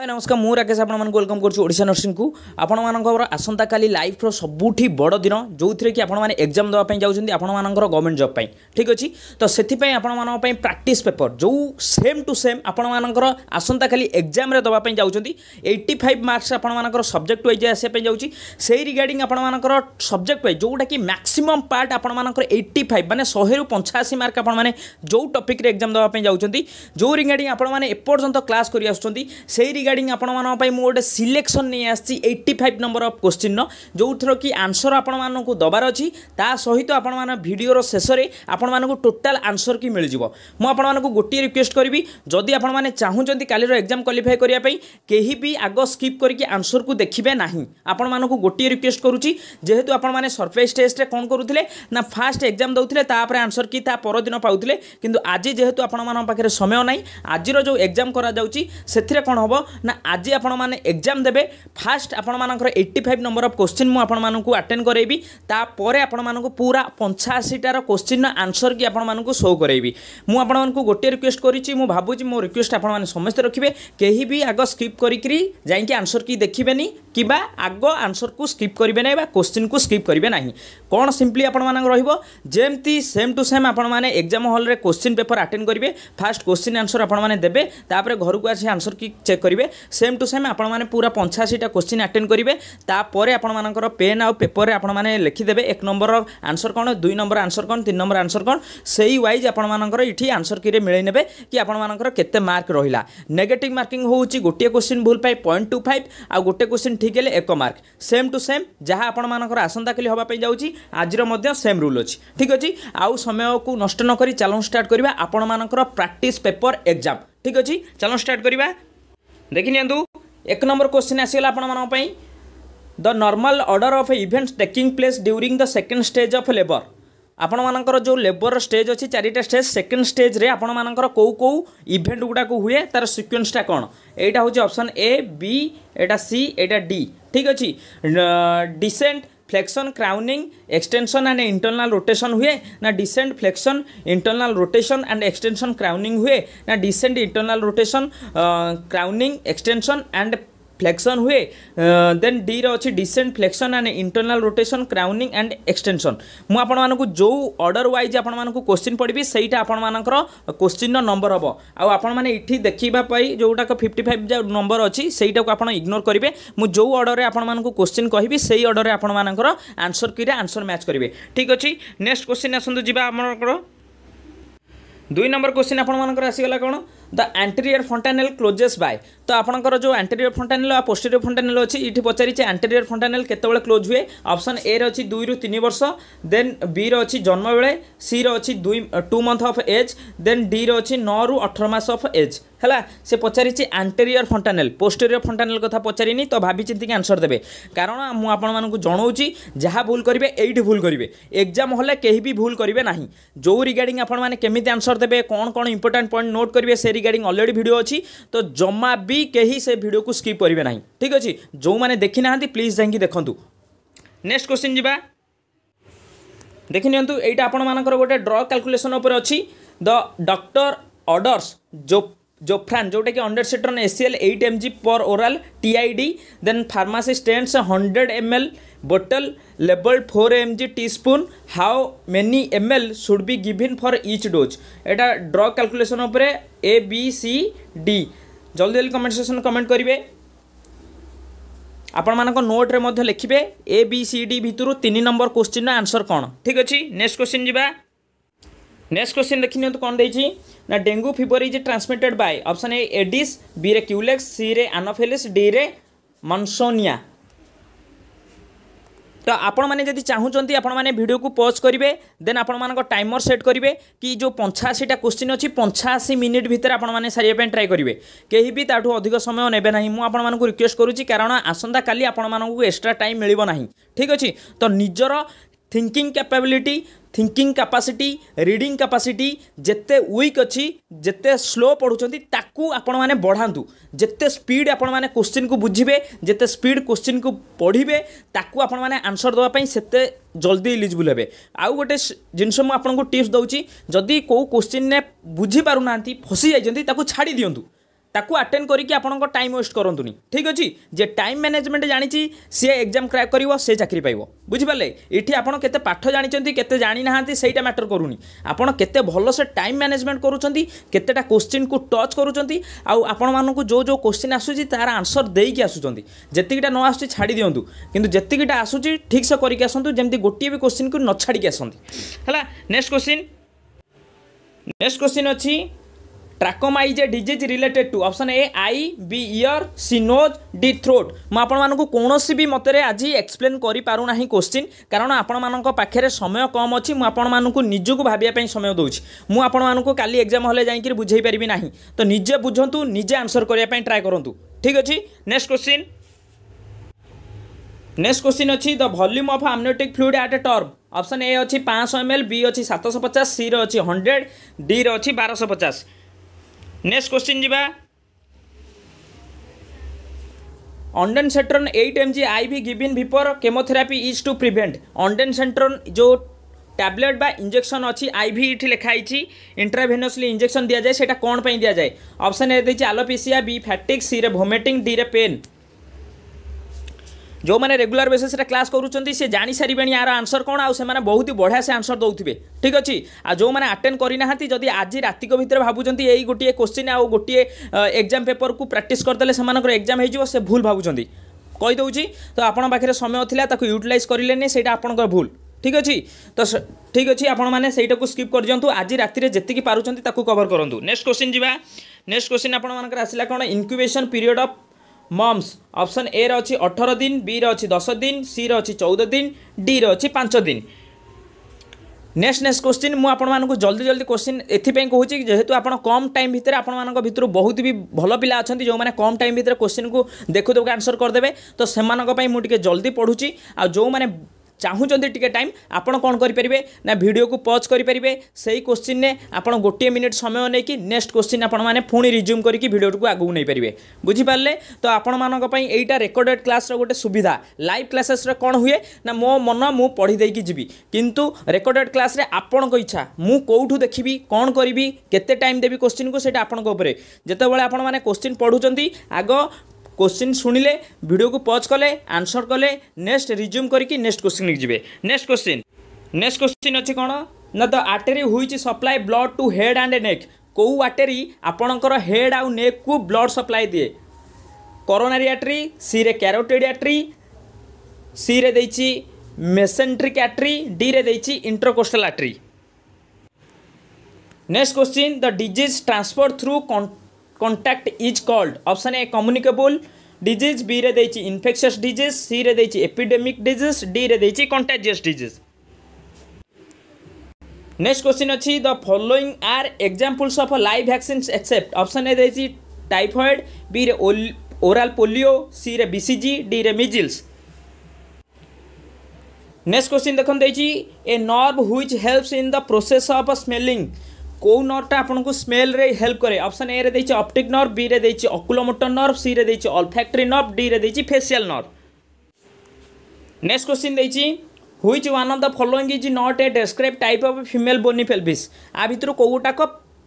ଆଜ୍ଞା ନମସ୍କାର ମୁଁ ରାକେଶ ଆପଣମାନଙ୍କୁ ୱେଲକମ୍ କରୁଛି ଓଡ଼ିଶା ନର୍ସିଂକୁ ଆପଣମାନଙ୍କର ଆସନ୍ତାକାଲି ଲାଇଫ୍ର ସବୁଠି ବଡ଼ ଦିନ ଯେଉଁଥିରେ କି ଆପଣମାନେ ଏକ୍ଜାମ୍ ଦେବା ପାଇଁ ଯାଉଛନ୍ତି ଆପଣମାନଙ୍କର ଗଭର୍ଣ୍ଣମେଣ୍ଟ ଜବ୍ ପାଇଁ ଠିକ୍ ଅଛି ତ ସେଥିପାଇଁ ଆପଣମାନଙ୍କ ପାଇଁ ପ୍ରାକ୍ଟିସ୍ ପେପର୍ ଯେଉଁ ସେମ୍ ଟୁ ସେମ୍ ଆପଣମାନଙ୍କର ଆସନ୍ତାକାଲି ଏକ୍ଜାମ୍ରେ ଦେବା ପାଇଁ ଯାଉଛନ୍ତି ଏଇଟି ଫାଇଭ୍ ମାର୍କସ୍ ଆପଣମାନଙ୍କର ସବଜେକ୍ଟ ୱାଇଜ୍ ଆସିବା ପାଇଁ ଯାଉଛି ସେଇ ରିଗାର୍ଡ଼ିଂ ଆପଣମାନଙ୍କର ସବଜେକ୍ଟ ୱାଇଜ୍ ଯେଉଁଟାକି ମ୍ୟାକ୍ସିମମ୍ ପାର୍ଟ ଆପଣମାନଙ୍କର ଏଇଟି ଫାଇଭ୍ ମାନେ ଶହେରୁ ପଞ୍ଚାଅଶୀ ମାର୍କ ଆପଣମାନେ ଯେଉଁ ଟପିକ୍ରେ ଏକ୍ଜାମ୍ ଦେବା ପାଇଁ ଯାଉଛନ୍ତି ଯେଉଁ ରିଗାର୍ଡ଼ିଂ ଆପଣମାନେ ଏପର୍ଯ୍ୟନ୍ତ କ୍ଲାସ୍ କରି ଆସୁଛନ୍ତି ସେଇ ରିଗାର୍ଡ଼ିଂ রিগার্ডিং আপনার মু গোটে সিলেকশন নিয়ে আসছি এইটি ফাইভ নম্বর অফ কোশ্চিন্র যেথর কি আনসর আপনার দেবার অছি তা সহ আপনার ভিডিওর শেষে আপনার টোটাল আনসর কি মিলিযোগ মু আপনার গোটিয়ে রিকোয়েস্ট করবি যদি আপনার চাহুন কালির এক্সাম কোয়ালিফাই করা কেহি বি আগ স্কিপ করি আনসর কু দেখবে না আপনার গোটিয়ে রিকোয়েস্ট করুছি যেহেতু আপনার সরফেস টেস্টে কম করুলে না ফার্স্ট এক্সাম দেউলে তাপরে আনসর কি তা পরদিন পাওলে কিন্তু আজ যেহেতু আপনার পাখে সময় নাই আজির যে এক্সাম করা যাচ্ছি সেথিরে কম হব ନା ଆଜି ଆପଣମାନେ ଏକ୍ଜାମ୍ ଦେବେ ଫାଷ୍ଟ ଆପଣମାନଙ୍କର eighty five number of question ମୁଁ ଆପଣମାନଙ୍କୁ ଆଟେଣ୍ଡ କରାଇବି ତାପରେ ଆପଣମାନଙ୍କୁ ପୁରା ପଞ୍ଚାଅଶୀଟାର କୋଶ୍ଚିନ୍ର ଆନ୍ସର୍ କି ଆପଣମାନଙ୍କୁ ସୋ କରାଇବି ମୁଁ ଆପଣମାନଙ୍କୁ ଗୋଟିଏ ରିକ୍ୱେଷ୍ଟ କରିଛି ମୁଁ ଭାବୁଛି ମୋ ରିକ୍ୱେଷ୍ଟ ଆପଣମାନେ ସମସ୍ତେ ରଖିବେ କେହି ବି ଆଗ ସ୍କିପ୍ କରିକିରି ଯାଇକି ଆନ୍ସର୍ କି ଦେଖିବେନି କିମ୍ବା ଆଗ ଆନ୍ସର୍କୁ ସ୍କିପ୍ କରିବେ ନାହିଁ ବା କୋଶ୍ଚିନ୍କୁ ସ୍କିପ୍ କରିବେ ନାହିଁ କ'ଣ ସିମ୍ପଲି ଆପଣମାନଙ୍କ ରହିବ ଯେମିତି ସେମ୍ ଟୁ ସେମ୍ ଆପଣମାନେ ଏକ୍ଜାମ୍ ହଲ୍ରେ କୋଶ୍ଚିନ୍ ପେପର୍ ଆଟେଣ୍ଡ କରିବେ ଫାଷ୍ଟ କୋଶ୍ଚିନ୍ ଆନ୍ସର୍ ଆପଣମାନେ ଦେବେ ତାପରେ ଘରକୁ ଆସି ଆନ୍ସର୍ କି ଚେକ୍ କରିବେ କରିବେ ସେମ୍ ଟୁ ସେମ୍ ଆପଣମାନେ ପୁରା ପଞ୍ଚାଅଶୀଟା କୋଶ୍ଚିନ୍ ଆଟେଣ୍ଡ କରିବେ ତାପରେ ଆପଣମାନଙ୍କର ପେନ୍ ଆଉ ପେପରରେ ଆପଣମାନେ ଲେଖିଦେବେ ଏକ ନମ୍ବର ଆନ୍ସର୍ କ'ଣ ଦୁଇ ନମ୍ବର ଆନ୍ସର୍ କ'ଣ ତିନି ନମ୍ବର ଆନ୍ସର୍ କ'ଣ ସେଇ ୱାଇଜ୍ ଆପଣମାନଙ୍କର ଏଠି ଆନ୍ସର୍ କିରେ ମିଳେଇ ନେବେ କି ଆପଣମାନଙ୍କର କେତେ ମାର୍କ ରହିଲା ନେଗେଟିଭ୍ ମାର୍କିଂ ହେଉଛି ଗୋଟିଏ କୋଶ୍ଚିନ୍ ଭୁଲ ପାଇଁ ପଏଣ୍ଟ ଟୁ ଫାଇଭ୍ ଆଉ ଗୋଟେ କୋଶ୍ଚିନ୍ ଠିକ୍ ହେଲେ ଏକ ମାର୍କ ସେମ୍ ଟୁ ସେମ୍ ଯାହା ଆପଣମାନଙ୍କର ଆସନ୍ତାକାଲି ହେବା ପାଇଁ ଯାଉଛି ଆଜିର ମଧ୍ୟ ସେମ୍ ରୁଲ୍ ଅଛି ଠିକ୍ ଅଛି ଆଉ ସମୟକୁ ନଷ୍ଟ ନକରି କରି ଚାଲନ୍ତୁ ଷ୍ଟାର୍ଟ କରିବା ଆପଣମାନଙ୍କର ପ୍ରାକ୍ଟିସ୍ ପେପର୍ ଏକ୍ଜାମ୍ ଠିକ୍ ଅଛି ଚାଲନ୍ତୁ ଷ୍ଟାର୍ଟ କରିବା ଦେଖିନିଅନ୍ତୁ ଏକ ନମ୍ବର କ୍ୱେଶ୍ଚିନ୍ ଆସିଗଲା ଆପଣମାନଙ୍କ ପାଇଁ the normal order of event taking place during the second stage of labour ଆପଣମାନଙ୍କର ଯେଉଁ ଲେବର ଷ୍ଟେଜ୍ ଅଛି ଚାରିଟା ଷ୍ଟେଜ୍ ସେକେଣ୍ଡ ଷ୍ଟେଜ୍ରେ ଆପଣମାନଙ୍କର କେଉଁ କେଉଁ ଇଭେଣ୍ଟ ଗୁଡ଼ାକ ହୁଏ ତା'ର ସିକ୍ୱେନ୍ସଟା କ'ଣ ଏଇଟା ହେଉଛି ଅପସନ୍ ଏ ବି ଏଇଟା ସି ଏଇଟା ଡି ଠିକ୍ ଅଛି descent flexion crowning extension and internal rotation हुए ना descent flexion internal rotation and extension crowning हुए ना descent internal rotation crowning extension and flexion हुए देन डी रे अच्छी descent flexion and internal rotation crowning and extension मु आपण मानक जो अर्डर वाइज आपण मानक क्वेश्चन पढ़ी सहीटा आपण मानकर क्वेश्चन नंबर हम आउ आपण मैंने इठी देखा जोटाक फिफ्टी फाइव नंबर अच्छी সেইটা আপনার ইগনোর করবে মু যে অর্ডরের আপনার কোশ্চিন কহবি সেই অর্ডরের আপনার আনসর কিরে আনসর ম্যাচ করবে ঠিক আছে নেক্সট কোশ্চিন আসন্তু যা আমার দুই নম্বর কোশ্চিন আপনার আসিগলা কোণ ଦ ଆଣ୍ଟେରିୟର ଫଣ୍ଟାନେଲ୍ କ୍ଲୋଜେସ୍ ବାଏ ତ ଆପଣଙ୍କର ଯେଉଁ ଆଣ୍ଟେରିୟର ଫଣ୍ଟାନେଲ୍ ଆଉ ପୋଷ୍ଟେରିୟର ଫଣ୍ଟାନେଲ୍ ଅଛି ଏଠି ପଚାରିଛି ଆଣ୍ଟେରିୟର ଫଣ୍ଟାନେଲ୍ କେତେବେଳେ କ୍ଲୋଜ୍ ହୁଏ ଅପସନ୍ ଏରେ ଅଛି ଦୁଇରୁ ତିନି ବର୍ଷ ଦେନ୍ ବିର ଅଛି ଜନ୍ମ ବେଳେ ସିର ଅଛି ଦୁଇ two month of age then ଡିର ଅଛି ନଅରୁ ଅଠର ମାସ ଅଫ୍ ଏଜ୍ ହେଲା ସେ ପଚାରିଛି ଆଣ୍ଟେରିୟର ଫଣ୍ଟାନେଲ୍ ପୋଷ୍ଟେରିୟର ଫଣ୍ଟାନେଲ୍ କଥା ପଚାରିନି ତ ଭାବିଚିନ୍ତିକି ଆନ୍ସର୍ ଦେବେ କାରଣ ମୁଁ ଆପଣମାନଙ୍କୁ ଜଣାଉଛି ଯାହା ଭୁଲ କରିବେ ଏଇଠି ଭୁଲ କରିବେ ଏକ୍ଜାମ୍ ହଲ୍ରେ କେହି ବି ଭୁଲ କରିବେ ନାହିଁ ଯେଉଁ ରିଗାର୍ଡ଼ିଂ ଆପଣମାନେ କେମିତି ଆନ୍ସର୍ ଦେବେ କ'ଣ କ'ଣ ଇମ୍ପୋର୍ଟାଣ୍ଟ ପଏଣ୍ଟ ନୋଟ୍ କରିବେ ସେ রিগার্ডিং অলরেডি ভিডিও ଅଛି ତ ଜମା ବି କେହି ସେ ଭିଡ଼ିଓକୁ ସ୍କିପ୍ କରିବେ ନାହିଁ ଠିକ୍ ଅଛି ଯେଉଁମାନେ ଦେଖିନାହାନ୍ତି ପ୍ଲିଜ୍ ଯାଇକି ଦେଖନ୍ତୁ ନେକ୍ସଟ କ୍ୱେଶ୍ଚିନ୍ ଯିବା ଦେଖିନିଅନ୍ତୁ ଏଇଟା ଆପଣମାନଙ୍କର ଗୋଟେ ଡ୍ର କାଲକୁଲେସନ୍ ଉପରେ ଅଛି ଦ ଡକ୍ଟର ଅର୍ଡ଼ର୍ସ ଜୋ জোফ্রান যেটাকি অন্ডারসেট্রন এসিএল eight MG per oral TID then pharmacy sends hundred ML bottle labeled 4 mg teaspoon how many ml should be given for each dose এটা ড্রগ ক্যালকুলেশন উপরে এ B C D জলদি জলদি comment section comment করবে ଆପଣମାନଙ୍କ ନୋଟ୍ରେ ମଧ୍ୟ ଲେଖିବେ ଏ B C D ଭିତରୁ ତିନି ନମ୍ବର କୋଶ୍ଚିନ୍ର ଆନ୍ସର୍ କ'ଣ ଠିକ୍ ଅଛି ନେକ୍ସଟ କୋଶ୍ଚିନ୍ ଯିବା ନେକ୍ସଟ କୋଶ୍ଚିନ୍ ଲେଖିନିଅନ୍ତୁ କ'ଣ ଦେଇଛି ନା dengue fever is transmitted by option A Aedes ବିରେ କ୍ୟୁଲେକ୍ସ ସିରେ ଆନୋଫେଲିସ୍ ଡିରେ ମନସୋନିଆ তো আপনার যদি চাহুমান আপনার ভিডিওকে পজ করবে দেন আপনার টাইমর সেট করবে কি যে পঞ্চাশিটা কোশ্চিন অছি পঞ্চাশি মিনিট ভিতরে আপনার সারিয়া ট্রাই করবে কেউ বি তাঠু অধিক সময় নেবে না মু আপনার রিকোয়েস্ট করুছি কারণ আসন্তকালি আপনার এক্সট্রা টাইম মিলব না ঠিক অছি তো নিজের thinking capability thinking capacity reading capacity ଯେତେ ୱିକ୍ ଅଛି ଯେତେ ସ୍ଲୋ ପଢ଼ୁଛନ୍ତି ତାକୁ ଆପଣମାନେ ବଢ଼ାନ୍ତୁ ଯେତେ ସ୍ପିଡ଼୍ ଆପଣମାନେ କୋଶ୍ଚିନ୍କୁ ବୁଝିବେ ଯେତେ ସ୍ପିଡ଼୍ କୋଶ୍ଚିନ୍କୁ ପଢ଼ିବେ ତାକୁ ଆପଣମାନେ ଆନ୍ସର୍ ଦେବା ପାଇଁ ସେତେ ଜଲ୍ଦି ଇଲିଜିବୁଲ୍ ହେବେ ଆଉ ଗୋଟେ ଜିନିଷ ମୁଁ ଆପଣଙ୍କୁ ଟିପ୍ସ ଦେଉଛି ଯଦି କେଉଁ କୋଶ୍ଚିନ୍ରେ ବୁଝିପାରୁନାହାନ୍ତି ଫସି ଯାଇଛନ୍ତି ତାକୁ ଛାଡ଼ି ଦିଅନ୍ତୁ ତାକୁ ଆଟେଣ୍ଡ କରିକି ଆପଣଙ୍କ ଟାଇମ୍ ୱେଷ୍ଟ କରନ୍ତୁନି ଠିକ୍ ଅଛି ଯେ ଟାଇମ୍ ମ୍ୟାନେଜମେଣ୍ଟ ଜାଣିଛି ସିଏ ଏକ୍ଜାମ୍ କ୍ରାକ୍ କରିବ ସେ ଚାକିରି ପାଇବ ବୁଝିପାରିଲେ ଏଠି ଆପଣ କେତେ ପାଠ ଜାଣିଛନ୍ତି କେତେ ଜାଣିନାହାନ୍ତି ସେଇଟା ମ୍ୟାଟର କରୁନି ଆପଣ କେତେ ଭଲସେ ଟାଇମ୍ ମ୍ୟାନେଜମେଣ୍ଟ କରୁଛନ୍ତି କେତେଟା କୋଶ୍ଚିନ୍କୁ ଟଚ୍ କରୁଛନ୍ତି ଆଉ ଆପଣମାନଙ୍କୁ ଯେଉଁ ଯେଉଁ କୋଶ୍ଚିନ୍ ଆସୁଛି ତାର ଆନ୍ସର ଦେଇକି ଆସୁଛନ୍ତି ଯେତିକିଟା ନ ଆସୁଛି ଛାଡ଼ି ଦିଅନ୍ତୁ କିନ୍ତୁ ଯେତିକିଟା ଆସୁଛି ଠିକ୍ସେ କରିକି ଆସନ୍ତୁ ଯେମିତି ଗୋଟିଏ ବି କୋଶ୍ଚିନ୍କୁ ନ ଛାଡ଼ିକି ଆସନ୍ତି ହେଲା ନେକ୍ସଟ କୋଶ୍ଚିନ୍ ନେକ୍ସଟ କୋଶ୍ଚିନ୍ ଅଛି trachoma is a disease related to option A eye B ear C nose D throat ମୁଁ ଆପଣମାନଙ୍କୁ କୌଣସି ବି ମତରେ ଆଜି ଏକ୍ସପ୍ଲେନ୍ କରିପାରୁନାହିଁ କୋଶ୍ଚିନ୍ କାରଣ ଆପଣମାନଙ୍କ ପାଖରେ ସମୟ କମ୍ ଅଛି ମୁଁ ଆପଣମାନଙ୍କୁ ନିଜକୁ ଭାବିବା ପାଇଁ ସମୟ ଦେଉଛି ମୁଁ ଆପଣମାନଙ୍କୁ କାଲି ଏକ୍ଜାମ୍ ହଲ୍ରେ ଯାଇକରି ବୁଝେଇ ପାରିବି ନାହିଁ ତ ନିଜେ ବୁଝନ୍ତୁ ନିଜେ ଆନ୍ସର୍ କରିବା ପାଇଁ ଟ୍ରାଏ କରନ୍ତୁ ଠିକ୍ ଅଛି ନେକ୍ସଟ କୋଶ୍ଚିନ୍ ନେକ୍ସଟ କୋଶ୍ଚିନ୍ ଅଛି the volume of amniotic fluid at a term option A ଅଛି ପାଞ୍ଚଶହ ଏମ୍ ଏଲ୍ ବି ଅଛି ସାତଶହ ପଚାଶ ସିର ଅଛି ହଣ୍ଡ୍ରେଡ଼ ଡିର ଅଛି ବାରଶହ ପଚାଶ ନେକ୍ସଟ କ୍ୱେଶ୍ଚିନ୍ ଯିବା ondansetron eight M G I V given before chemotherapy is to prevent ondansetron ଯେଉଁ ট্যাবলেট বা ইঞ্জেকশন অছি আইভি এটি লেখা হয়েছি ইন্ট্রাভেনসলি ইঞ্জেকশন দিয়া যায় সেটা কোণ পাই দিয়া যায় অপশন এ দিয়েছি আলোপিসিয়া বি ফ্যাটিক সি রে ভোমিটিং ডি রে পেন जो मैंने रेगुलर बेसीस क्लास करुँच से जाणी सारे यार आंसर कौन आने बहुत ही बढ़िया से आंसर दौथे ठीक अच्छे आ जो मैंने आटेन करना जदि आज रात भितर भावुं यही गोटे क्वेश्चन आ गोटे एक्जाम पेपर को प्राक्ट करदे से एक्जाम हो भूल भावुं कहीदे तो आपरे समय थी यूटिलइज करेनि से आपण भूल ठीक अच्छे तो ठीक अच्छे आपटा को स्कीप कर दिंतु आज रात जी पार्टी कवर करूँ नेक्स्ट क्वेश्चन जावा नेक्स्ट क्वेश्चन आपर আপনার আসলে কোণ ইনকুবেসন ମମ୍ସ ଅପସନ୍ ଏରେ ଅଛି ଅଠର ଦିନ ବିରେ ଅଛି ଦଶ ଦିନ ସିରେ ଅଛି ଚଉଦ ଦିନ ଡିରେ ଅଛି ପାଞ୍ଚ ଦିନ ନେକ୍ସଟ ନେକ୍ସଟ କୋଶ୍ଚିନ୍ ମୁଁ ଆପଣମାନଙ୍କୁ ଜଲ୍ଦି ଜଲ୍ଦି କୋଶ୍ଚିନ୍ ଏଥିପାଇଁ କହୁଛି ଯେହେତୁ ଆପଣ କମ୍ ଟାଇମ୍ ଭିତରେ ଆପଣମାନଙ୍କ ଭିତରୁ ବହୁତ ବି ଭଲ ପିଲା ଅଛନ୍ତି ଯେଉଁମାନେ କମ୍ ଟାଇମ୍ ଭିତରେ କୋଶ୍ଚିନ୍କୁ ଦେଖୁ ଦେଖୁ ଆନ୍ସର୍ କରିଦେବେ ତ ସେମାନଙ୍କ ପାଇଁ ମୁଁ ଟିକେ ଜଲ୍ଦି ପଢ଼ୁଛି ଆଉ ଯେଉଁମାନେ ଚାହୁଁଛନ୍ତି ଟିକେ ଟାଇମ୍ ଆପଣ କ'ଣ କରିପାରିବେ ନା ଭିଡ଼ିଓକୁ ପଜ୍ କରିପାରିବେ ସେଇ କୋଶ୍ଚିନ୍ରେ ଆପଣ ଗୋଟିଏ ମିନିଟ୍ ସମୟ ନେଇକି ନେକ୍ସଟ କୋଶ୍ଚିନ୍ ଆପଣମାନେ ପୁଣି ରିଜ୍ୟୁମ୍ କରିକି ଭିଡ଼ିଓଟିକୁ ଆଗକୁ ନେଇପାରିବେ ବୁଝିପାରିଲେ ତ ଆପଣମାନଙ୍କ ପାଇଁ ଏଇଟା ରେକର୍ଡ଼େଡ଼୍ କ୍ଲାସ୍ର ଗୋଟେ ସୁବିଧା ଲାଇଭ୍ କ୍ଲାସେସ୍ରେ କ'ଣ ହୁଏ ନା ମୋ ମନ ମୁଁ ପଢ଼ି ଦେଇକି ଯିବି କିନ୍ତୁ ରେକର୍ଡ଼େଡ଼୍ କ୍ଲାସ୍ରେ ଆପଣଙ୍କ ଇଚ୍ଛା ମୁଁ କେଉଁଠୁ ଦେଖିବି କ'ଣ କରିବି କେତେ ଟାଇମ୍ ଦେବି କୋଶ୍ଚିନ୍କୁ ସେଇଟା ଆପଣଙ୍କ ଉପରେ ଯେତେବେଳେ ଆପଣମାନେ କୋଶ୍ଚିନ୍ ପଢ଼ୁଛନ୍ତି ଆଗ क्वेश्चन शुणिले भिडियो को पज कले आंसर कले नेक्स्ट रिज्यूम करके क्वेश्चन जी नेक्स्ट क्वेश्चन नेक्स्ट क्वेश्चन अच्छे कौन ना द आटेरी हुई supply blood to head and neck कौ आटेरी आपणकर हेड आउ नेक को ब्लड सप्लाए दिए करोनारी आट्री सी रे क्यारोटेड आट्री सी रे देइछि मेसेंट्रिक आट्री डी रे देइछि intercostal artery next question the disease transfer through contact is called option A communicable disease B रे डिजिज सी रे एपिडेमिक डिज डी रे contagious next question अच्छी the following are examples of live vaccine except option A रही typhoid B oral polio C रे BCG D रे measles next question देखिए a nerve which helps in the process of smelling कौ नर्टा आपको smell रे help कै option A optic nerve B oculomotor nerve C रे olfactory nerve D facial nerve next question देती which one of the following is not a describe type of female bony pelvis आ भितर कौटाक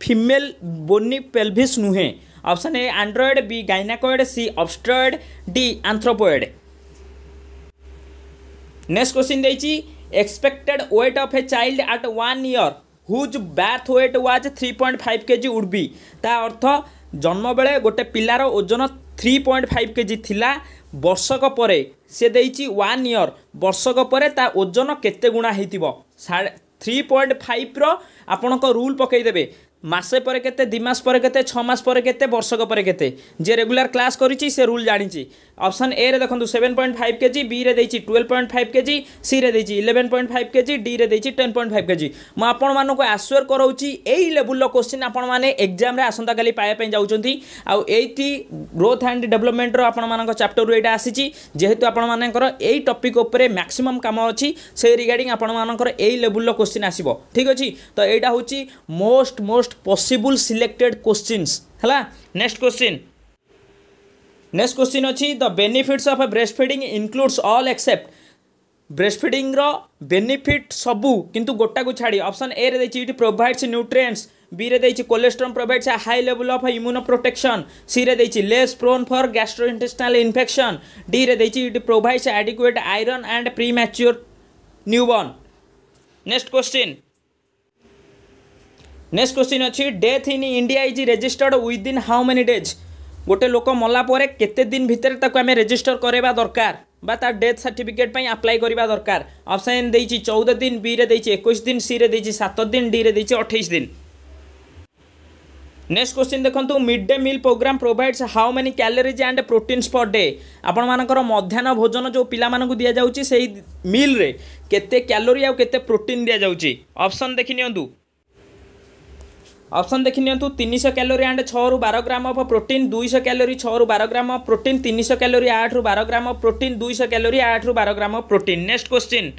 female bony pelvis नुहे option A android B gynaecoid C अबस्ट्रयड D anthropoid next question देती expected weight of a child at one year whose birth weight was three point five KG Wood ବି ତା ଅର୍ଥ ଜନ୍ମ ବେଳେ ଗୋଟେ ପିଲାର ଓଜନ ଥ୍ରୀ ପଏଣ୍ଟ ଫାଇଭ୍ କେଜି ଥିଲା ବର୍ଷକ ପରେ ସେ ଦେଇଛି ୱାନ୍ ଇୟର୍ ବର୍ଷକ ପରେ ତା ଓଜନ କେତେ ଗୁଣା ହେଇଥିବ ସାଢ଼େ থ্রি পয়েন্ট ফাইভর আপনার রুল পকাইদেবে মাসে পরে কেতে দুই মাস পরে কেতে ছ মাস পরে কেতে বর্ষক পরে কেতে যে রেগুলার ক্লাস করেছি সে রুল জাঁচি অপশন এ রে দেখুন seven point five KG B রে দিয়েছি twelve point five KG C রে দিয়েছি eleven point five KG D রে দিয়েছি টেন পয়েন্ট ফাইভ কেজি মু আপন মানুষ আসিওর করছি এই লেভেলর কোশ্চিন আপন আপনার এক্সামে আসন্তকালি পাওয়া যাচ্ছেন আইটি গ্রোথ অ্যান্ড ডেভেলপমেন্টর আপনার চ্যাপ্টর এটা আসিছি যেহেতু আপন আপনার এই টপিক উপরে ম্যাক্সিমম কাম অছি সেই রিগার্ডিং আপন আপনার এই লেভেলর কোশ্চিন আসব ঠিক আছে তো এইটা হচ্ছে most most most possible selected questions है नेक्स्ट क्वेश्चन नेक्स्ट क्वेश्चन अच्छी the benefits of breast feeding includes all except breast फिडिंग्र बेनिफिट सबू किंतु गोटा को छाड़ी ऑप्शन ए रे इट प्रोवाइड्स न्यूट्रिएंट्स बी रे cholesterol provides a high level of immuno protection C रे less prone for gastrointestinal infection D रे provides provides adequate iron and mature newborn next question next question ଅଛି death in India is registered within how many days ଗୋଟେ ଲୋକ ମଲା ପରେ କେତେ ଦିନ ଭିତରେ ତାକୁ ଆମେ ରେଜିଷ୍ଟର କରାଇବା ଦରକାର বা তার ডেথ সার্টিফিকেট পাই আপ্লাই করা দরকার অপশন দিয়েছি চৌদ দিন বি রে দিয়েছি একুশ দিন সি রে দিয়েছি সাত দিন ডি রে দিয়েছি অঠেইশ দিন নেক্সট কোশ্চিন দেখুন mid day meal programme provides how many calories and proteins per day আপনার মধ্যাহ্ন ভোজন যে পিলামানকু দিয়া যাচ্ছে সেই মিলরে কেতে ক্যালোরি আউ কেতে প্রোটিন দিয়া যাচ্ছে অপশন দেখি নিয়ন্তু ଅପସନ୍ ଦେଖିନିଅନ୍ତୁ ତିନିଶହ କ୍ୟାଲୋରି ଆଣ୍ଡ ଛଅରୁ ବାର ଗ୍ରାମ ଅଫ୍ ପ୍ରୋଟିନ୍ ଦୁଇଶହ କ୍ୟାଲୋରି ଛଅରୁ ବାର ଗ୍ରାମ ପ୍ରୋଟିନ୍ ତିନିଶହ କ୍ୟାଲୋରି ଆଠରୁ ବାର ଗ୍ରାମ ପ୍ରୋଟିନ୍ ଦୁଇଶହ କ୍ୟାଲୋରି ଆଠରୁ ବାର gram protein next question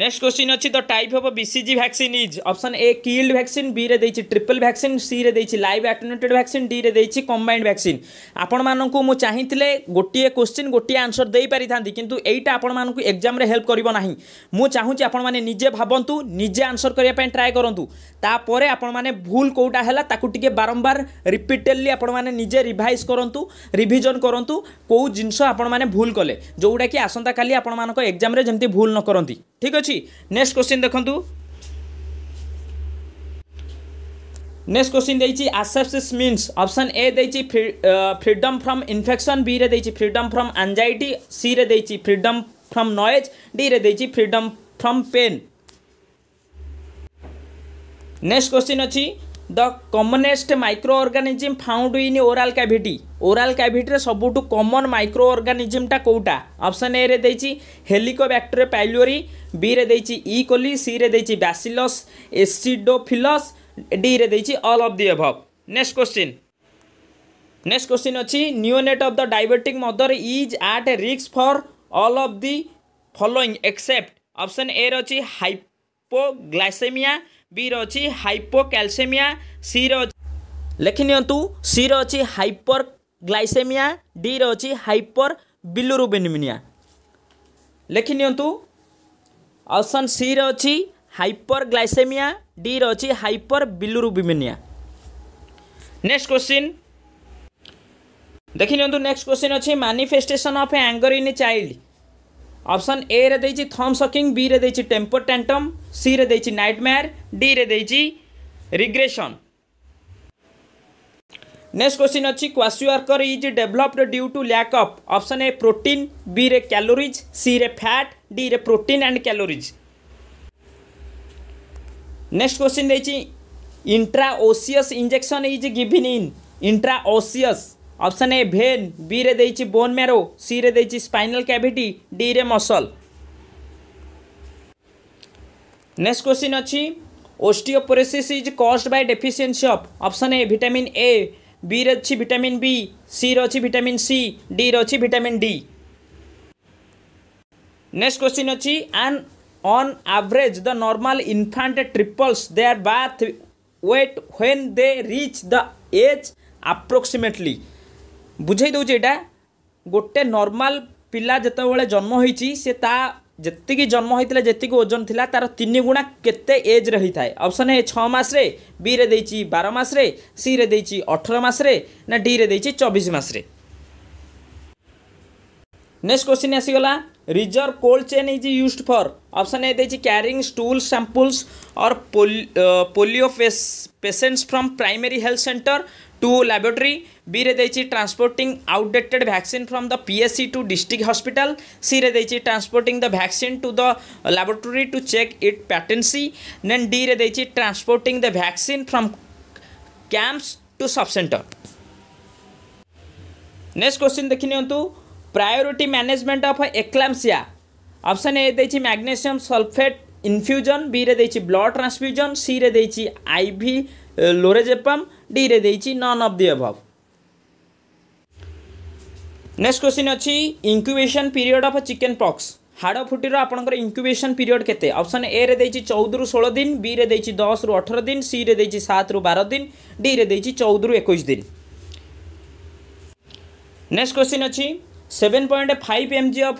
next question অছি the type of BCG vaccine is option A killed vaccine B রে দেইছি ট্রিপল ভ্যাকসিন সি রে দেইছি লাইভ আটেনেটেড ভ্যাকসিন ডি রে দেইছি কম্বাইন্ড ভ্যাকসিন ଆପଣମାନଙ୍କୁ ମୁଁ ଚାହିଁଥିଲେ ଗୋଟିଏ କୋଶ୍ଚିନ୍ ଗୋଟିଏ ଆନ୍ସର ଦେଇପାରିଥାନ୍ତି କିନ୍ତୁ ଏଇଟା ଆପଣମାନଙ୍କୁ ଏକ୍ଜାମ୍ରେ ହେଲ୍ପ କରିବ ନାହିଁ ମୁଁ ଚାହୁଁଛି ଆପଣମାନେ ନିଜେ ଭାବନ୍ତୁ ନିଜେ ଆନ୍ସର କରିବା ପାଇଁ ଟ୍ରାଏ କରନ୍ତୁ ତାପରେ ଆପଣମାନେ ଭୁଲ କେଉଁଟା ହେଲା ତାକୁ ଟିକେ ବାରମ୍ବାର ରିପିଟେଡ଼ଲି ଆପଣମାନେ ନିଜେ ରିଭାଇଜ୍ କରନ୍ତୁ ରିଭିଜନ୍ କରନ୍ତୁ କେଉଁ ଜିନିଷ ଆପଣମାନେ ଭୁଲ କଲେ ଯେଉଁଟାକି ଆସନ୍ତାକାଲି ଆପଣମାନଙ୍କ ଏକ୍ଜାମ୍ରେ ଯେମିତି ଭୁଲ ନ କରନ୍ତି ଠିକ୍ ଅଛି अच्छी नेक्स्ट क्वेश्चन देखु नेक्स्ट क्वेश्चन देखिए आसेप्सिस मीन्स ऑप्शन ए देखिए फ्रीडम फ्रॉम इन्फेक्शन बी रे देखिए फ्रीडम फ्रॉम एंजाइटी सी रे देखिए फ्रीडम फ्रॉम नॉइज डी रे देखिए freedom from pain next question अच्छी the commonest micro organism found in oral cavity oral କ୍ୟାଭିଟିରେ ସବୁଠୁ କମନ୍ ମାଇକ୍ରୋ ଅର୍ଗାନିଜିମ୍ଟା କେଉଁଟା ଅପସନ୍ ଏରେ ଦେଇଛି ହେଲିକୋବ୍ୟାକ୍ଟେରିଆ ପାଇଲୋରି ବିରେ ଦେଇଛି ଇକୋଲି e. ସିରେ ଦେଇଛି ବ୍ୟାସିଲସ୍ ଏସିଡୋଫିଲସ୍ ଡିରେ ଦେଇଛି all of the above next question next question ଅଛି neonate of the diabetic mother is at a ରିକ୍ସ for all of the following except option ଏରେ ଅଛି ହାଇପୋଗ୍ଲାସେମିଆ ବିର ଅଛି ହାଇପୋ କ୍ୟାଲସେମିଆ ସିର ଅଛି ଲେଖିନିଅନ୍ତୁ ସିର ଅଛି ହାଇପର ଗ୍ଲାଇସେମିଆ ଡିର ଅଛି ହାଇପର ବିଲୁରୁବିନିମିନିଆ ଲେଖିନିଅନ୍ତୁ ଅପସନ୍ ସିର ଅଛି ହାଇପର ଗ୍ଲାଇସେମିଆ ଡିର ଅଛି ହାଇପର ବିଲୁରୁବିମିନିଆ ନେକ୍ସଟ କ୍ୱେଶ୍ଚିନ୍ ଦେଖିନିଅନ୍ତୁ ନେକ୍ସଟ କ୍ୱେଶ୍ଚିନ୍ ଅଛି manifestation of anger in a child option ଏରେ ଦେଇଛି ଥମ୍ ସକିଂ ବିରେ ଦେଇଛି ଟେମ୍ପୋ ଟେଣ୍ଟମ୍ ସିରେ ଦେଇଛି ନାଇଟମେୟାର ଡିରେ ଦେଇଛି ରିଗ୍ରେସନ୍ ନେକ୍ସଟ କ୍ୱେଶ୍ଚିନ୍ ଅଛି kwashiorkor is developed due to lack of option A protein ବିରେ କ୍ୟାଲୋରିଜ୍ ସିରେ ଫ୍ୟାଟ୍ ଡିରେ protein and calories next question ଦେଇଛି intraosseous injection is given in intraosseous option A vein B रे bone marrow C रे spinal cavity D रे muscle next question अच्छी osteoporosis is caused by deficiency of option A vitamin A B रे vitamin B C रे vitamin C D रे vitamin D next question अच्छी and on average the normal infant triples they are birth weight when they reach the age approximately ବୁଝେଇ ଦେଉଛି ଏଇଟା ଗୋଟେ normal ପିଲା ଯେତେବେଳେ ଜନ୍ମ ହୋଇଛି ସେ ତା ଯେତିକି ଜନ୍ମ ହୋଇଥିଲା ଯେତିକି ଓଜନ ଥିଲା ତା'ର ତିନି ଗୁଣା କେତେ ଏଜ୍ରେ ହୋଇଥାଏ ଅପସନ୍ ଏ ଛଅ ମାସରେ ବିରେ ଦେଇଛି ବାର ମାସରେ ସିରେ ଦେଇଛି ଅଠର ମାସରେ ନା ଡିରେ ଦେଇଛି ଚବିଶ ମାସରେ ନେକ୍ସଟ କ୍ୱେଶ୍ଚିନ୍ ଆସିଗଲା reserve cold chain is used for option A ଦେଇଛି carrying stool samples or polio patients from primary health centre to laboratory B रे देछि transporting outdated vaccine from the PSC to district hospital C रे देछि transporting the vaccine to the laboratory to check it patency then D रे देछि transporting the vaccine from camps to sub centre next question देखि नियंतु priority management of eclampsia option A देछि magnesium sulphate infusion B रे देछि blood transfusion सी रे देछि ivy लोरेजेपम ডিরে দিয়েছি নন অফ দি অভাব নেক্সট কোশ্চিন অছি incubation period of chicken pox হাড় ফুটির আপনার ইনক্যুবেশন পিরিয়ড কেতে অপশন এ রে দিয়েছি চৌদ রু ষোল দিন বি রে দিয়েছি দশ রু অঠর দিন সি রে দিয়েছি সাত রু বার দিন ডি রে দিয়েছি চৌদ রু একুশ দিন নেক্সট কোশ্চিন অছি seven point five MG of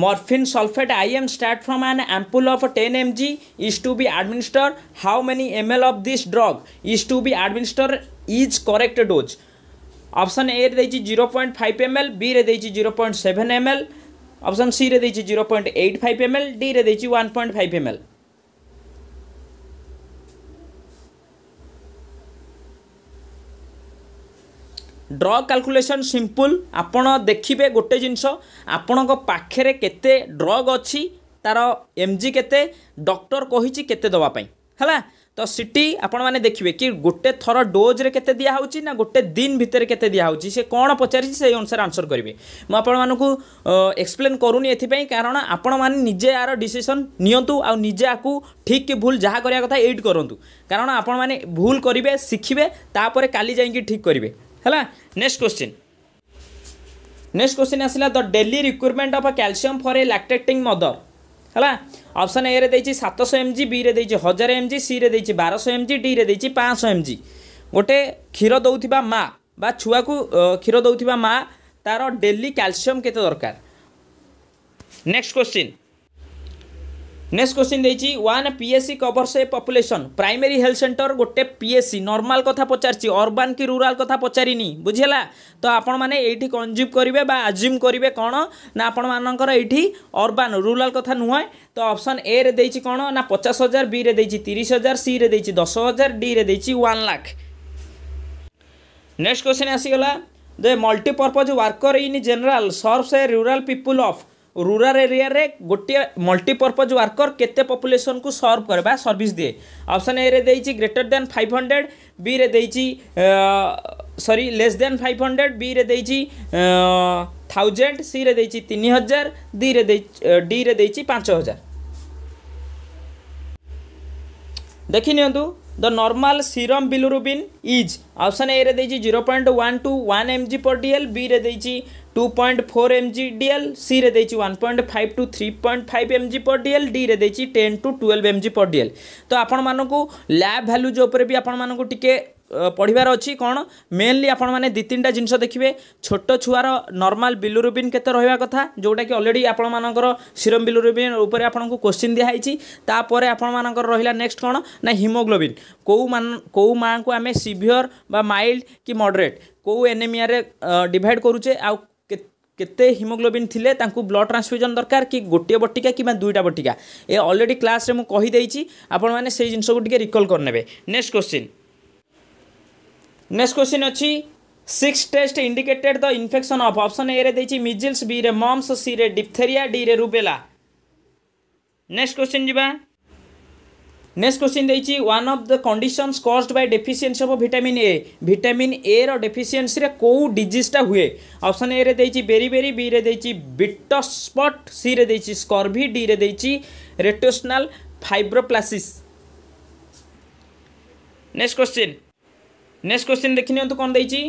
Morphine sulfate IM start from an ampoule of 10 mg is to be administered. How many ml of this drug is to be administered is correct dose? Option A রে দিয়েছি zero point five M L B রে দিয়েছি zero point seven M L option C রে দিয়েছি zero point eight five M L D রে দিয়েছি one point five M L ଡ୍ର calculation simple ଆପଣ ଦେଖିବେ ଗୋଟେ ଜିନିଷ ଆପଣଙ୍କ ପାଖରେ କେତେ ଡ୍ରଗ୍ ଅଛି ତା'ର ଏମ୍ ଜି କେତେ ଡକ୍ଟର କହିଛି କେତେ ଦେବା ପାଇଁ ହେଲା ତ ସିଟି ଆପଣମାନେ ଦେଖିବେ କି ଗୋଟେ ଥର ଡୋଜ୍ରେ କେତେ ଦିଆହେଉଛି ନା ଗୋଟେ ଦିନ ଭିତରେ କେତେ ଦିଆହେଉଛି ସେ କ'ଣ ପଚାରିଛି ସେଇ ଅନୁସାରେ ଆନ୍ସର୍ କରିବେ ମୁଁ ଆପଣମାନଙ୍କୁ ଏକ୍ସପ୍ଲେନ୍ କରୁନି ଏଥିପାଇଁ କାରଣ ଆପଣମାନେ ନିଜେ ଆର ଡିସିସନ୍ ନିଅନ୍ତୁ ଆଉ ନିଜେ ଆକୁ ଠିକ୍ କି ଭୁଲ ଯାହା କରିବା କଥା ଏଇଟ୍ କରନ୍ତୁ କାରଣ ଆପଣମାନେ ଭୁଲ କରିବେ ଶିଖିବେ ତାପରେ କାଲି ଯାଇକି ଠିକ୍ କରିବେ ହେଲା ନେକ୍ସଟ କ୍ୱେଶ୍ଚିନ୍ ନେକ୍ସଟ କ୍ୱେଶ୍ଚିନ୍ ଆସିଲା the daily requirement of calcium for a lactating mother ହେଲା ଅପସନ୍ ଏରେ ଦେଇଛି ସାତଶହ ଏମ୍ ଜି ବିରେ ଦେଇଛି ହଜାର ଏମ୍ ଜି ସିରେ ଦେଇଛି ବାରଶହ ଏମ୍ ଜି ଡିରେ ଦେଇଛି ପାଞ୍ଚଶହ ଏମ୍ ଜି ଗୋଟେ କ୍ଷୀର ଦେଉଥିବା ମା ବା ଛୁଆକୁ କ୍ଷୀର ଦେଉଥିବା ମା ତାର ଡେଲି କ୍ୟାଲସିୟମ୍ କେତେ ଦରକାର ନେକ୍ସଟ କ୍ୱେଶ୍ଚିନ୍ নেক্সট কোশ্চিন দিয়েছি one PSC covers a population primary health centre গোটে পিএসসি নর্মাল কথা পচারছি অর্বান কি রুরাল কথা পচারিনি বুঝিলা তো আপন মানে এইটি কনজ্যুম করবে বা আজ্যুম করবে কোণ না আপন মানকর এইটি অর্বান রুরাল কথা নুহে তো অপশন এ রে দেইছি কোণ না পচাশ হাজার বি রে দেইছি তিরিশ হাজার সি রে দেইছি দশ হাজার ডি রে দেইছি ওয়ান লাখ নেক্সট কোশ্চিন আসিগলা the multipurpose worker in general serves a rural people of rural area गोटे मल्टीपर्पज वर्कर के पपुलेसन को सर्व करवा सर्विस दिए ऑप्शन ए रे ग्रेटर देन 500 बी रे sorry less less than hundred B रे थाउजेंड सी रे तीन हजार डी रे डी रे पांच हजार देखि नि the normal serum bilirubin is option A रे point one two M G per DL B रे two point four M G D L C रे one point five to three point five M G per DL D रे ten to twelve M G per DL तो आपण मानक lab values उपर भी आपण मानक टिके ପଢ଼ିବାର ଅଛି କ'ଣ ମେନ୍ଲି ଆପଣମାନେ ଦୁଇ ତିନିଟା ଜିନିଷ ଦେଖିବେ ଛୋଟ ଛୁଆର ନର୍ମାଲ ବିଲୁରୁବିନ୍ କେତେ ରହିବା କଥା ଯେଉଁଟାକି ଅଲରେଡ଼ି ଆପଣମାନଙ୍କର ସିରମ୍ ବିଲୁରୁବିନ୍ ଉପରେ ଆପଣଙ୍କୁ କୋଶ୍ଚିନ୍ ଦିଆହେଇଛି ତାପରେ ଆପଣମାନଙ୍କର ରହିଲା ନେକ୍ସଟ କ'ଣ ନା ହିମୋଗ୍ଲୋବିନ୍ କେଉଁ ମାନ କେଉଁ ମାଆଙ୍କୁ ଆମେ ସିଭିଅର ବା ମାଇଲ୍ଡ କି ମଡ଼ରେଟ୍ କେଉଁ ଏନେମିଆରେ ଡିଭାଇଡ଼ କରୁଛେ ଆଉ কেতে হিমোগ্লোবিন থিলে তাঁকু ব্লড ট্রান্সফিউজন দরকার কি গোটিয়ে বটিকা কিংবা দুইটা বটিকা এ অলরেডি ক্লাসে মু কহিদেইছি আপন মানে সেই জিনিসকু টিকে রিকল নেবে নেক্সট কোশ্চিন নেক্সট কোশ্চিন অছি Schick test indicated the infection of option A রে দেইছি মিজিলস বি রে মমস সি রে ডিপথেরিয়া ডি রে রুবেলা নেক্সট কোশ্চিন যা নেক্সট কোশ্চিন ଦେଇଛି one of the conditions caused by deficiency of vitamin A vitamin ଏର ଡେଫିସିଏନ୍ସିରେ କେଉଁ ଡିଜିଜ୍ଟା ହୁଏ ଅପସନ୍ ଏରେ ଦେଇଛି ବେରିବେରି ବିରେ ଦେଇଛି ବିଟସ୍ପଟ୍ ସିରେ ଦେଇଛି ସ୍କର୍ଭି ଡିରେ ଦେଇଛି retrolental fibroplasia next question next question ଦେଖିନିଅନ୍ତୁ କ'ଣ ଦେଇଛି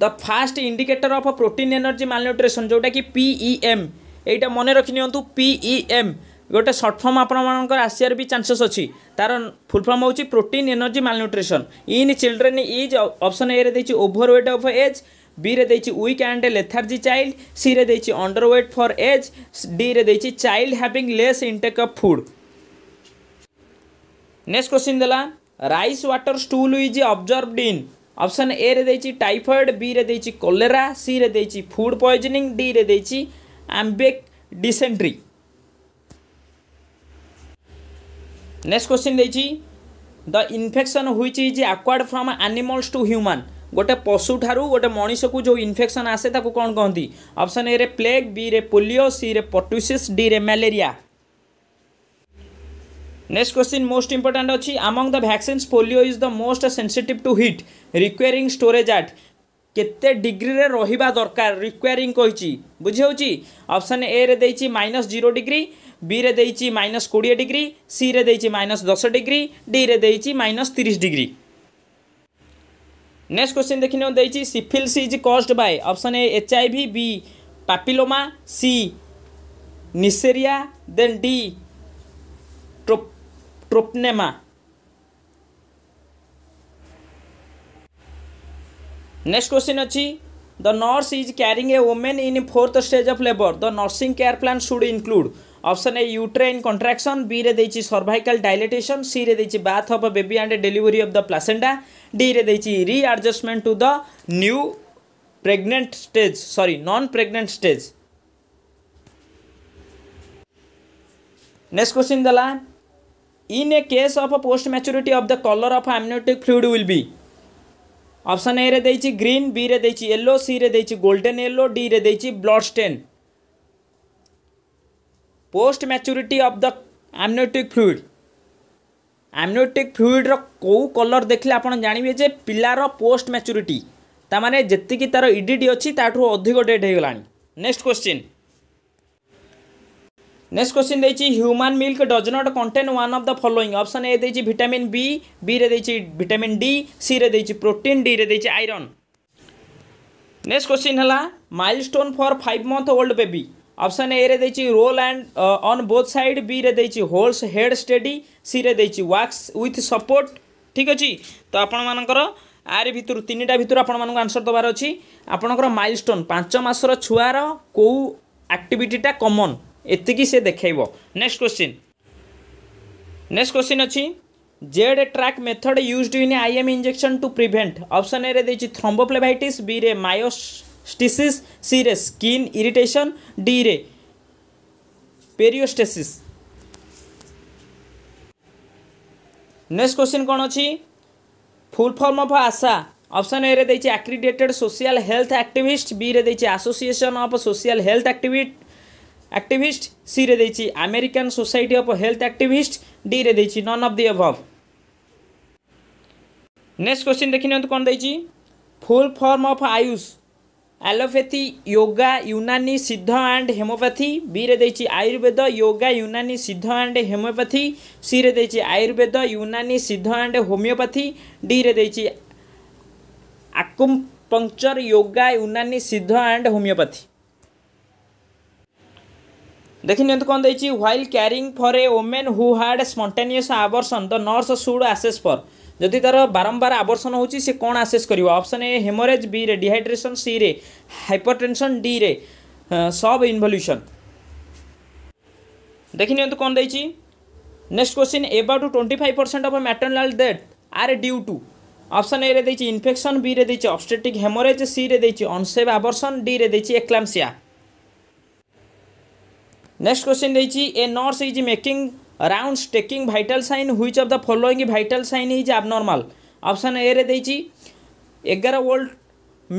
the first indicator of protein energy malnutrition ଯେଉଁଟାକି ପିଇଏମ୍ ଏଇଟା ମନେ ରଖିନିଅନ୍ତୁ ପିଇଏମ୍ ଗୋଟେ ସର୍ଟ ଫର୍ମ ଆପଣମାନଙ୍କର ଆସିବାର ବି ଚାନ୍ସେସ୍ ଅଛି ତାର ଫୁଲ୍ ଫର୍ମ ହେଉଛି protein energy malnutrition in children is option ଏରେ ଦେଇଛି ଓଭର ୱେଟ୍ ଅଫ୍ ଏଜ୍ ବିରେ ଦେଇଛି ୱିକ୍ ଆଣ୍ଡ ଲେଥାର୍ଜି ଚାଇଲ୍ଡ ସିରେ ଦେଇଛି ଅଣ୍ଡର ୱେଟ୍ ଫର୍ ଏଜ୍ ଡିରେ ଦେଇଛି child having less intake of food next question ଦେଲା rice water stool is observed in option ଏରେ ଦେଇଛି ଟାଇଫଏଡ୍ ବିରେ ଦେଇଛି କଲେରା ସିରେ ଦେଇଛି ଫୁଡ଼୍ ପଏଜନିଂ ଡିରେ ଦେଇଛି ଆମ୍ବେକ୍ ଡିସେଣ୍ଟ୍ରି নেক্সট କ୍ୱେଶ୍ଚିନ୍ ଦେଇଛି the infection which is acquired from animals to human ଗୋଟେ ପଶୁଠାରୁ ଗୋଟେ ମଣିଷକୁ ଯେଉଁ ଇନଫେକ୍ସନ୍ ଆସେ ତାକୁ କ'ଣ କହନ୍ତି ଅପସନ୍ ଏରେ ପ୍ଲେଗ୍ ବିରେ ପୋଲିଓ ସିରେ ପଟୁସିସ୍ ଡିରେ malaria next question most important ଅଛି among the vaccines polio is the most sensitive to heat requiring storage at କେତେ ଡିଗ୍ରୀରେ ରହିବା ଦରକାର ରିକ୍ୱାରିଂ କହିଛି ବୁଝି ହେଉଛି ଅପସନ୍ ଏରେ ଦେଇଛି ମାଇନସ୍ ଜିରୋ ଡିଗ୍ରୀ बी रे माइनस कोड़े डिग्री सी रे माइनस दस डिग्री डी रे माइनस तीस डिग्री नेक्स्ट क्वेश्चन देखने ने देइछि is caused by option A भी B papilloma C neisseria then D treponema next question अच्छी the nurse is caring a women in fourth stage of labour the nursing care plan should include option A uterine contraction ବିରେ ଦେଇଛି cervical dilatation ସିରେ ଦେଇଛି bath of baby and delivery of the placenta ଡିରେ ଦେଇଛି readjustment to the new pregnant stage sorry non pregnant stage next question ଦେଲା in a case of a post maturity of the color of amniotic fluid will be option A रे देछि green B रे देछि yellow सी रे देछि golden yellow D रे देछि blood stain post maturity of the amniotic fluid amniotic ଫ୍ଲୁଇଡ଼ର କେଉଁ କଲର୍ ଦେଖିଲେ ଆପଣ ଜାଣିବେ ଯେ ପିଲାର ପୋଷ୍ଟ ମ୍ୟାଚୁରିଟି ତାମାନେ ଯେତିକି ତା'ର ଇଡ଼ିଡ଼ି ଅଛି ତାଠୁ ଅଧିକ ଡେଟ୍ ହୋଇଗଲାଣି ନେକ୍ସଟ କ୍ୱେଶ୍ଚିନ୍ ନେକ୍ସଟ କ୍ୱେଶ୍ଚିନ୍ ଦେଇଛି human milk does not contain one of the following option A ଦେଇଛି ଭିଟାମିନ୍ ବି ବିରେ ଦେଇଛି ଭିଟାମିନ୍ ଡି ସିରେ ଦେଇଛି ପ୍ରୋଟିନ୍ ଡିରେ ଦେଇଛି ଆଇରନ୍ ନେକ୍ସଟ କ୍ୱେଶ୍ଚିନ୍ ହେଲା milestone for five month old baby option A রে দিয়েছি roll and on both side B রে দিয়েছি হোলস হেড স্টেডি সি রে দিয়েছি ওয়াক্স উইথ সপোর্ট ঠিক আছে তো আপনার ଆରି ଭିତରୁ ତିନିଟା ଭିତରୁ ଆପଣମାନଙ୍କୁ ଆନ୍ସର୍ ଦେବାର ଅଛି ଆପଣଙ୍କର ମାଇଲଷ୍ଟୋନ୍ ପାଞ୍ଚ ମାସର ଛୁଆର କେଉଁ ଆକ୍ଟିଭିଟିଟା କମନ୍ ଏତିକି ସେ ଦେଖାଇବ ନେକ୍ସଟ କ୍ୱେଶ୍ଚିନ୍ ନେକ୍ସଟ କ୍ୱେଶ୍ଚିନ୍ ଅଛି Z track method used in IM injection to prevent option ଏରେ ଦେଇଛି ଥ୍ରମ୍ବୋପ୍ଲେଭାଇଟିସ୍ ବିରେ ମାୟୋସ୍ স্টিসিস সিরে স্কিন ইরিটেশন ডিরে পেরিওস্টেসিস নেক্সট কোশ্চিন কোণ অছি full form of ASHA option A রে দেইছি accredited social health activist B রে দেইছি association of social health activist activist C রে দেইছি American society of health activist D রে দেইছি none of the above next question দেখি নিয়ন্তু কোন দেইছি full form of AYUSH allopathy yoga Unani Siddha and homeopathy ବିରେ ଦେଇଛି ଆୟୁର୍ବେଦ ୟୋଗା ୟୁନାନି ସିଦ୍ଧ ଆଣ୍ଡ ହେମୋପାଥି ସିରେ ଦେଇଛି ଆୟୁର୍ବେଦ ୟୁନାନି ସିଦ୍ଧ ଆଣ୍ଡ ହୋମିଓପାଥି ଡିରେ ଦେଇଛି acupuncture yoga Unani Siddha and homeopathy ଦେଖିନିଅନ୍ତୁ କ'ଣ ଦେଇଛି while caring for a women who had spontaneous abortion the nurse should assess for ଯଦି ତା'ର ବାରମ୍ବାର ଆବର୍ଷଣ ହେଉଛି ସେ କ'ଣ ଆସେସ୍ କରିବ ଅପସନ୍ ଏ ହେମୋରେଜ୍ ବିରେ ଡିହାଇଡ୍ରେସନ୍ ସିରେ ହାଇପରଟେନସନ୍ ଡିରେ ସବ୍ ଇନଭଲ୍ୟୁସନ୍ ଦେଖିନିଅନ୍ତୁ କ'ଣ ଦେଇଛି next question about twenty five percent of maternal death are due to option ଏରେ ଦେଇଛି ଇନଫେକ୍ସନ୍ ବିରେ ଦେଇଛି ଅବଷ୍ଟେଟିକ୍ ହେମୋରେଜ୍ ସିରେ ଦେଇଛି ଅନସେଭ୍ ଆବର୍ସନ୍ ଡିରେ ଦେଇଛି ଏକ୍ଲାମ୍ସିଆ ନେକ୍ସଟ କ୍ୱେଶ୍ଚିନ୍ ଦେଇଛି a nurse is making rounds taking vital sign which of the following vital sign is abnormal option ଏରେ ଦେଇଛି ଏଗାର ଓଲ୍ଡ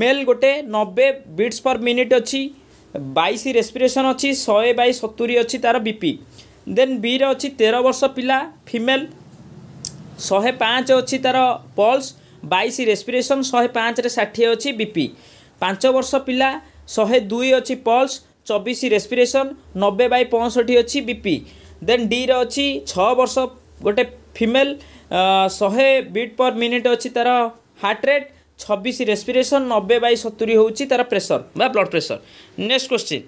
ମେଲ୍ ଗୋଟେ ନବେ ବିଟ୍ସ ପର୍ ମିନିଟ୍ ଅଛି ବାଇଶ ରେସ୍ପିରେସନ୍ ଅଛି ଶହେ ବାଇ ସତୁରି ଅଛି ତା'ର ବିପି ଦେନ୍ ବିରେ ଅଛି ତେର ବର୍ଷ ପିଲା ଫିମେଲ୍ ଶହେ ପାଞ୍ଚ ଅଛି ତା'ର ପଲ୍ସ ବାଇଶ ରେସ୍ପିରେସନ୍ ଶହେ ପାଞ୍ଚରେ ଷାଠିଏ ଅଛି ବିପି ପାଞ୍ଚ ବର୍ଷ ପିଲା ଶହେ ଦୁଇ ଅଛି ପଲ୍ସ ଚବିଶ ରେସ୍ପିରେସନ୍ ନବେ ବାଇ ପଞ୍ଚଷଠି ଅଛି ବିପି ଦେନ୍ ଡିରେ ଅଛି ଛଅ ବର୍ଷ ଗୋଟେ ଫିମେଲ୍ ଶହେ ବିଟ୍ ପର୍ ମିନିଟ୍ ଅଛି ତା'ର ହାର୍ଟ ରେଟ୍ ଛବିଶ ରେସ୍ପିରେସନ୍ ନବେ ବାଇ ସତୁରି ହେଉଛି ତା'ର ପ୍ରେସର୍ ବା blood pressure next question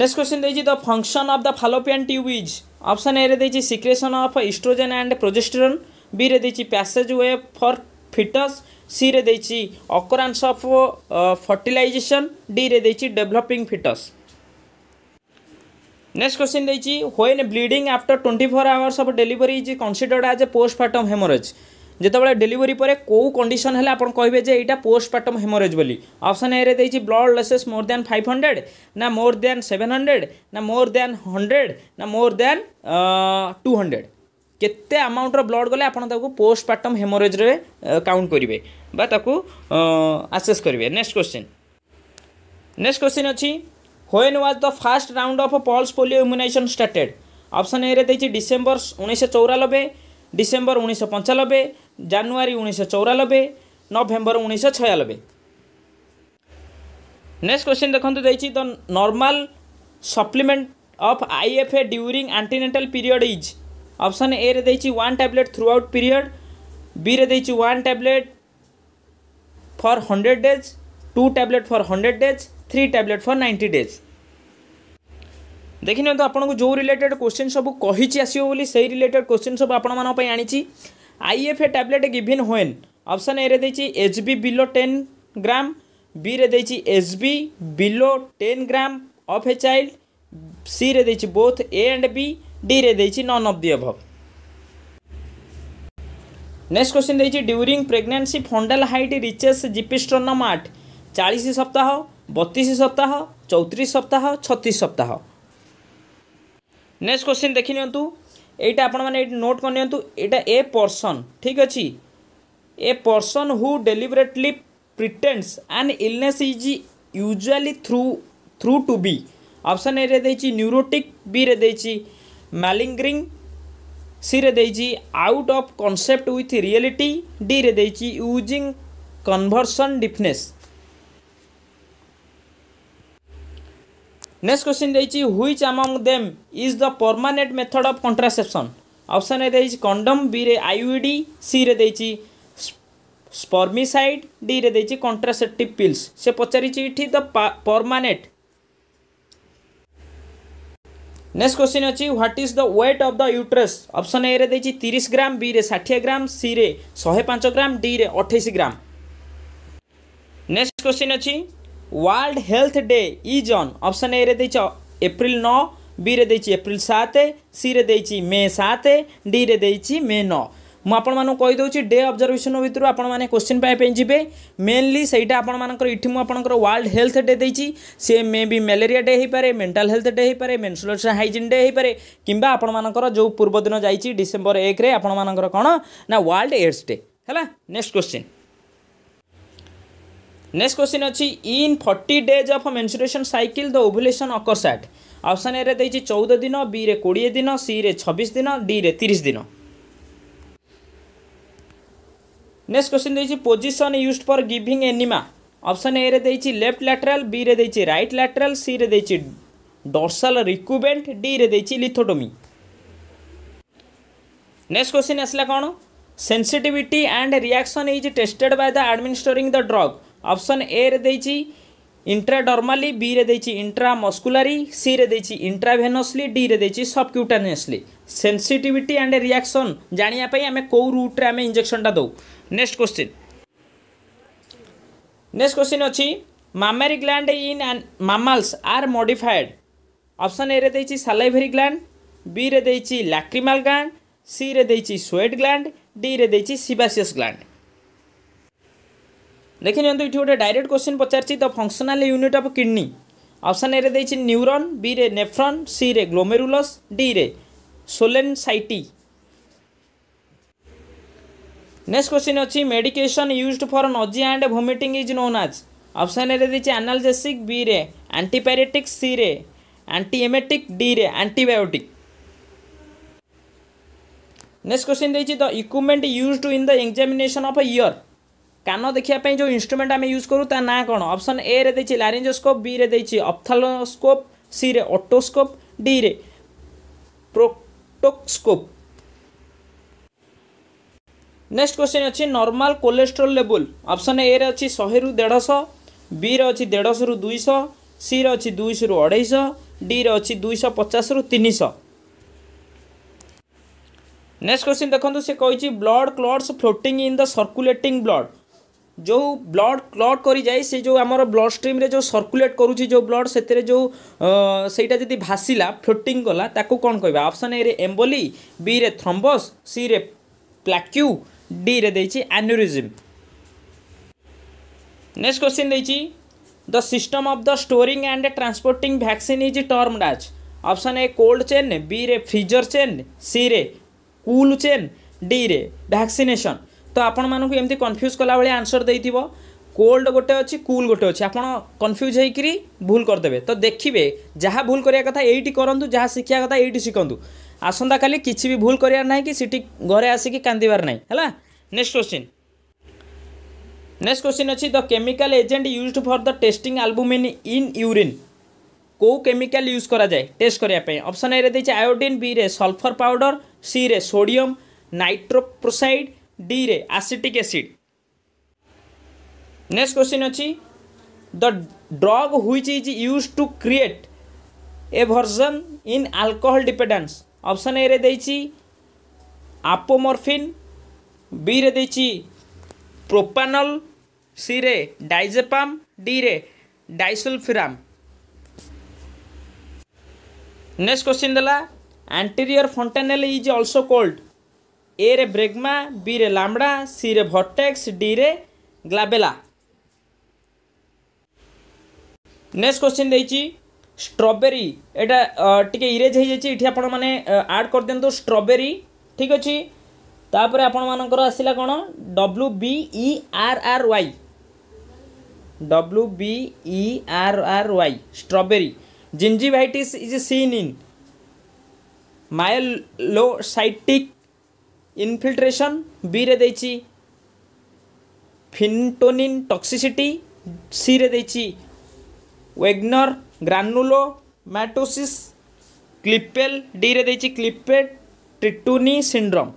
next question ଦେଇଛି the function of the fallopian tube is option ଏରେ ଦେଇଛି secretion of oestrogen and progesterone ବିରେ ଦେଇଛି ପ୍ୟାସେଜ୍ ୱେ ଫର୍ ଫିଟସ୍ ସିରେ ଦେଇଛି ଅକରାନ୍ସ ଅଫ୍ ଫର୍ଟିଲାଇଜେସନ୍ ଡିରେ ଦେଇଛି ଡେଭଲପିଂ ଫିଟସ୍ Next question रही when bleeding after 24 hours of delivery is considered as a postpartum hemorrhage যেতবে ডেলিভারি পরে কেউ কন্ডিশন হলে আপনার কহবে যে এইটা পোস্টপার্টম হেমোরেজ বলে অপশন এ রে দিয়েছি blood loses more than five hundred না মোর দ্যান সেভেন হন্ড্রেড না মোর দ্যান হন্ড্রেড না মোর দ্যান টু হন্ড্রেড কেতে আমাউন্টর ব্লড গলে আপনার তাকে পোস্টপার্টম হেমোরেজরে কাউন্ট করবে বা তাকে আসেস করবে নেক্সট কোশ্চিন নেক্সট কোশ্চিন অছি when was the first round of pulse polio immunization started option a रे December December 1994 December 1995 January 1994 November 1996 next question देखंतु दैछि the normal supplement F A during antenatal period is option A रे दैछि tablet throughout period B रे दैछि tablet for hundred days two tablet for hundred days three tablet for ninety days ଦେଖିନିଅନ୍ତୁ ଆପଣଙ୍କୁ ଯେଉଁ related question ସବୁ କହିଛି ଆସିବ ବୋଲି ସେଇ ରିଲେଟେଡ୍ କ୍ୱେଶ୍ଚିନ୍ ସବୁ ଆପଣମାନଙ୍କ ପାଇଁ ଆଣିଛି IFA tablet given when option ଏରେ ଦେଇଛି H B below ten gram ବିରେ ଦେଇଛି H B below ten gram of a child ସିରେ ଦେଇଛି ବୋଥ୍ ଏ ଆଣ୍ଡ ବି ଡିରେ ଦେଇଛି none of the above next question ଦେଇଛି during pregnancy fundal height reaches xiphisternum at ଚାଳିଶ ସପ୍ତାହ ବତିଶ ସପ୍ତାହ ଚଉତିରିଶ ସପ୍ତାହ ଛତିଶ ସପ୍ତାହ ନେକ୍ସଟ କ୍ୱେଶ୍ଚିନ୍ ଦେଖିନିଅନ୍ତୁ ଏଇଟା ଆପଣମାନେ ଏଇଠି ନୋଟ୍ କରିନିଅନ୍ତୁ ଏଇଟା ଏ ପର୍ସନ୍ ଠିକ୍ ଅଛି a person who deliberately pretends and illness is usually through through to be option ଏରେ ଦେଇଛି ନ୍ୟୁରୋଟିକ୍ ବିରେ ଦେଇଛି ମ୍ୟାଲିଙ୍ଗରିଂ ସିରେ ଦେଇଛି out of concept with reality ଡିରେ ଦେଇଛି using conversion deafness next question देखिए which among them is the permanent method of contraception option A देखिए कंडम बी रे आईयूडी सी रे देखिए स्पर्मिसाइड डी रे देखिए कंट्रासेप्टिव पिल्स से पचारि इठी द परमानेंट नेक्स्ट क्वेश्चन अच्छी what is the weight of the uterus option A रे देखिए 30 ग्राम बी रे 60 ग्राम सी रे 105 ग्राम डी रे 28 ग्राम नेक्स्ट क्वेश्चन अच्छी World Health Day is on option A রে ଦେଇଛ এপ্রিল ন বি রে ଦେଇଛି এপ্রিল সাত সি রে ଦେଇଛି মে সাত ডি রে ଦେଇଛି মে ন ମୁଁ ଆପଣମାନଙ୍କୁ କହିଦେଉଛି ଡେ ଅବଜର୍ଭେସନ୍ ଭିତରୁ ଆପଣମାନେ କୋଶ୍ଚିନ୍ ପାଇବା ପାଇଁ ଯିବେ ମେନ୍ଲି ସେଇଟା ଆପଣମାନଙ୍କର ଏଠି ମୁଁ ଆପଣଙ୍କର ୱାର୍ଲଡ ହେଲ୍ଥ ଡେ ଦେଇଛି ସେ ମେ ବି ମ୍ୟାଲେରିଆ ଡେ ହୋଇପାରେ ମେଣ୍ଟାଲ ହେଲ୍ଥ ଡେ ହୋଇପାରେ ମେନ୍ସୁଲେସନ୍ ହାଇଜିନ୍ ଡେ ହୋଇପାରେ କିମ୍ବା ଆପଣମାନଙ୍କର ଯେଉଁ ପୂର୍ବଦିନ ଯାଇଛି ଡିସେମ୍ବର ଏକରେ ଆପଣମାନଙ୍କର କ'ଣ ନା ୱାର୍ଲଡ ଏଡ୍ସ ଡେ ହେଲା ନେକ୍ସଟ କୋଶ୍ଚିନ୍ नेक्स्ट क्वेश्चन अच्छी in forty days of menstruation cycle the ovulation occurs at option ଏରେ ଦେଇଛି ଚଉଦ ଦିନ ବିରେ କୋଡ଼ିଏ ଦିନ ସିରେ ଛବିଶ ଦିନ ଡିରେ ତିରିଶ ଦିନ ନେକ୍ସଟ କ୍ୱେଶ୍ଚିନ୍ ଦେଇଛି position use for giving enema option ଏରେ ଦେଇଛି ଲେଫ୍ଟ ଲାଟେରାଲ୍ ବିରେ ଦେଇଛି ରାଇଟ୍ ଲାଟେରାଲ୍ ସିରେ ଦେଇଛି ଡର୍ସାଲ୍ ରିକୁବେଣ୍ଟ ଡିରେ ଦେଇଛି ଲିଥୋଟୋମି ନେକ୍ସଟ କ୍ୱେଶ୍ଚିନ୍ ଆସିଲା କ'ଣ sensitivity and reaction is tested by the administering the drug option ଏରେ ଦେଇଛି ଇଣ୍ଟ୍ରାଡର୍ମାଲି ବିରେ ଦେଇଛି ଇଣ୍ଟ୍ରା ମସ୍କୁଲାରି ସିରେ ଦେଇଛି ଇଣ୍ଟ୍ରାଭେନସଲି ଡିରେ ଦେଇଛି ସବ୍କ୍ୟୁଟାନିୟସଲି ସେନ୍ସିଟିଭିଟି ଆଣ୍ଡ ରିଆକ୍ସନ୍ ଜାଣିବା ପାଇଁ ଆମେ କେଉଁ ରୁଟ୍ରେ ଆମେ ଇଞ୍ଜେକ୍ସନ୍ଟା ଦେଉ ନେକ୍ସଟ କ୍ୱେଶ୍ଚିନ୍ ନେକ୍ସଟ କ୍ୱେଶ୍ଚିନ୍ ଅଛି mammary gland in mammals are modified option ଏରେ ଦେଇଛି ସାଲାଇଭେରି ଗ୍ଲାଣ୍ଡ ବିରେ ଦେଇଛି ଲାକ୍ରିମାଲ୍ ଗ୍ଲାଣ୍ଡ ସିରେ ଦେଇଛି ସ୍ୱେଟ୍ ଗ୍ଲାଣ୍ଡ ଡିରେ ଦେଇଛି ସିବାସିୟସ୍ ଗ୍ଲାଣ୍ଡ ଦେଖିନିଅନ୍ତୁ ଏଠି ଗୋଟେ ଡାଇରେକ୍ଟ କ୍ୱେଶ୍ଚିନ୍ ପଚାରିଛି the functional unit of kidney option ଏରେ ଦେଇଛି ନ୍ୟୁରନ୍ ବିରେ ନେଫ୍ରନ୍ ସିରେ ଗ୍ଲୋମେରୁଲସ୍ ଡିରେ ସୋଲେନ୍ସାଇଟି ନେକ୍ସଟ କ୍ୱେଶ୍ଚିନ୍ ଅଛି medication used for nausea and vomiting is known as option ଏରେ ଦେଇଛି ଆନାଲଜେସିକ୍ ବିରେ ଆଣ୍ଟିପାଇରେଟିକ୍ ସିରେ ଆଣ୍ଟିଏମେଟିକ୍ ଡିରେ ଆଣ୍ଟିବାୟୋଟିକ୍ ନେକ୍ସଟ କ୍ୱେଶ୍ଚିନ୍ ଦେଇଛି the equipment used in the examination of ear କାନ ଦେଖିବା ପାଇଁ ଯେଉଁ ଇନଷ୍ଟ୍ରୁମେଣ୍ଟ ଆମେ ୟୁଜ୍ କରୁ ତା ନାଁ କ'ଣ ଅପସନ୍ ଏରେ ଦେଇଛି ଲାରିଞ୍ଜୋସ୍କୋପ୍ ବିରେ ଦେଇଛି ଅପ୍ଥାଲୋସ୍କୋପ୍ ସିରେ ଅଟୋସ୍କୋପ୍ ଡିରେ ପ୍ରୋଟୋସ୍କୋପ୍ ନେକ୍ସଟ କ୍ୱେଶ୍ଚିନ୍ ଅଛି ନର୍ମାଲ କୋଲେଷ୍ଟ୍ରୋଲ୍ ଲେବୁଲ୍ ଅପସନ୍ ଏରେ ଅଛି ଶହେରୁ ଦେଢ଼ଶହ ବିରେ ଅଛି ଦେଢ଼ଶହରୁ ଦୁଇଶହ ସିରେ ଅଛି ଦୁଇଶହରୁ ଅଢ଼େଇଶହ ଡିରେ ଅଛି ଦୁଇଶହ ପଚାଶରୁ ତିନିଶହ ନେକ୍ସଟ କ୍ୱେଶ୍ଚିନ୍ ଦେଖନ୍ତୁ ସେ କହିଛି blood clots floating in the circulating blood जो ब्लड क्लट कर जाए से जो आम ब्लड स्ट्रीम रे जो सर्कुलेट करुच्ची जो ब्लड से जो सहीटा जदि भासला फ्लोटिंग गला ताको कौन कह ऑप्शन ए रे एम्बोली बी रे थ्रम्बस सी रे प्लाक्यू डी रे देछि एन्यूरिज्म नेक्स्ट क्वेश्चन देछि the system of the storing and transporting vaccine is termed as option A cold chain B रे फ्रीजर चेन सी रे कूल चेन डी रे vaccination ତ ଆପଣମାନଙ୍କୁ ଏମିତି କନଫ୍ୟୁଜ୍ କଲାଭଳିଆ ଆନ୍ସର୍ ଦେଇଥିବ କୋଲ୍ଡ ଗୋଟେ ଅଛି କୁଲ୍ ଗୋଟେ ଅଛି ଆପଣ କନଫ୍ୟୁଜ୍ ହେଇକିରି ଭୁଲ କରିଦେବେ ତ ଦେଖିବେ ଯାହା ଭୁଲ କରିବା କଥା ଏଇଠି କରନ୍ତୁ ଯାହା ଶିଖିବା କଥା ଏଇଠି ଶିଖନ୍ତୁ ଆସନ୍ତାକାଲି କିଛି ବି ଭୁଲ କରିବାର ନାହିଁ କି ସେଠି ଘରେ ଆସିକି କାନ୍ଦିବାର ନାହିଁ ହେଲା ନେକ୍ସଟ କ୍ୱେଶ୍ଚିନ୍ ନେକ୍ସଟ କ୍ୱେଶ୍ଚିନ୍ ଅଛି the chemical agent used for the testing albumin in urine କେଉଁ କେମିକାଲ ୟୁଜ୍ କରାଯାଏ ଟେଷ୍ଟ କରିବା ପାଇଁ ଅପସନ୍ ଏରେ ଦେଇଛି ଆୟୋଡ଼ିନ୍ ବିରେ ସଲ୍ଫର ପାଉଡ଼ର ସିରେ ସୋଡ଼ିୟମ୍ ନାଇଟ୍ରୋପ୍ରୋସାଇଡ଼୍ ଡିରେ ଆସିଟିକ୍ ଏସିଡ୍ ନେକ୍ସଟ କ୍ୱେଶ୍ଚିନ୍ ଅଛି the drug which is use to create a aversion in alcohol dependence option ଏରେ ଦେଇଛି ଆପୋମର୍ଫିନ୍ ବିରେ ଦେଇଛି ପ୍ରୋପାନଲ୍ ସିରେ ଡାଇଜେପାମ୍ ଡିରେ ଡାଇସୋଲ୍ଫିରାମ୍ ନେକ୍ସଟ କ୍ୱେଶ୍ଚିନ୍ ଦେଲା anterior fontanelle is also called A রে ব্রেগমা বি রে লামড়া সি রে ভরটেক্স ডি রে গ্লাবেলা নেক্সট কোশ্চিন দিয়েছি স্ট্রবেরি এটা টিকে ইরেজ হয়েযাই এটি আপনার মানে আড করে দিও স্ট্রবেরি ঠিক আছে তাপরে আপনার আসলা কোণ W B E R R Y W B E R R Y strawberry gingivitis is seen in myelocytic infiltration ବିରେ ଦେଇଛି ଫିନ୍ଟୋନିନ୍ ଟକ୍ସିସିଟି ସିରେ ଦେଇଛି ୱେଗ୍ନର ଗ୍ରାନୁଲୋ ମ୍ୟାଟୋସିସ୍ କ୍ଲିପେଲ୍ ଡିରେ ଦେଇଛି Klippel Trenaunay syndrome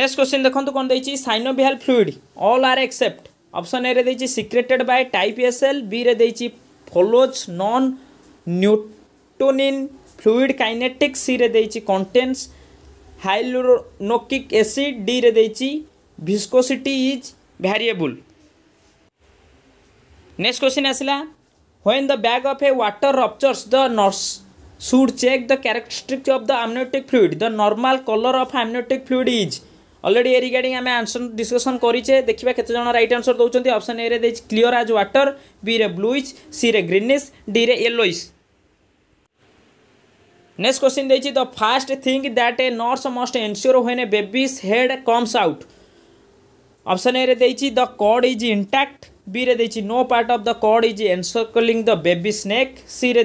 next question ଦେଖନ୍ତୁ କ'ଣ ଦେଇଛି synovial fluid all are except option ଏରେ ଦେଇଛି ସିକ୍ରେଟେଡ୍ ବାଏ ଟାଇପ୍ ଏସ୍ଏଲ୍ ବିରେ ଦେଇଛି follows non Newtonian fluid kinetics ସିରେ ଦେଇଛି କଣ୍ଟେନ୍ସ ହାଇଲୁରୋନୋକିକ୍ ଏସିଡ୍ ଡିରେ ଦେଇଛି viscosity is variable next question ଆସିଲା when the bag of a water ruptures the nurse should check the characteristics of the amniotic fluid the normal color of amniotic fluid is already এ regarding আমি answer discussion করিছে দেখিবা কেতে জন right answer দৌঁচ option A রে দেইছি clear as water B রে ব্লুইশ সি রে গ্রিনিশ ডি রে ইয়েলোইশ नेक्स्ट क्वेश्चन देखिए the first thing that a nurse must ensure when a baby's head comes out option A रे the cord is intact B रे no part of the cord is encircling the baby neck सी रे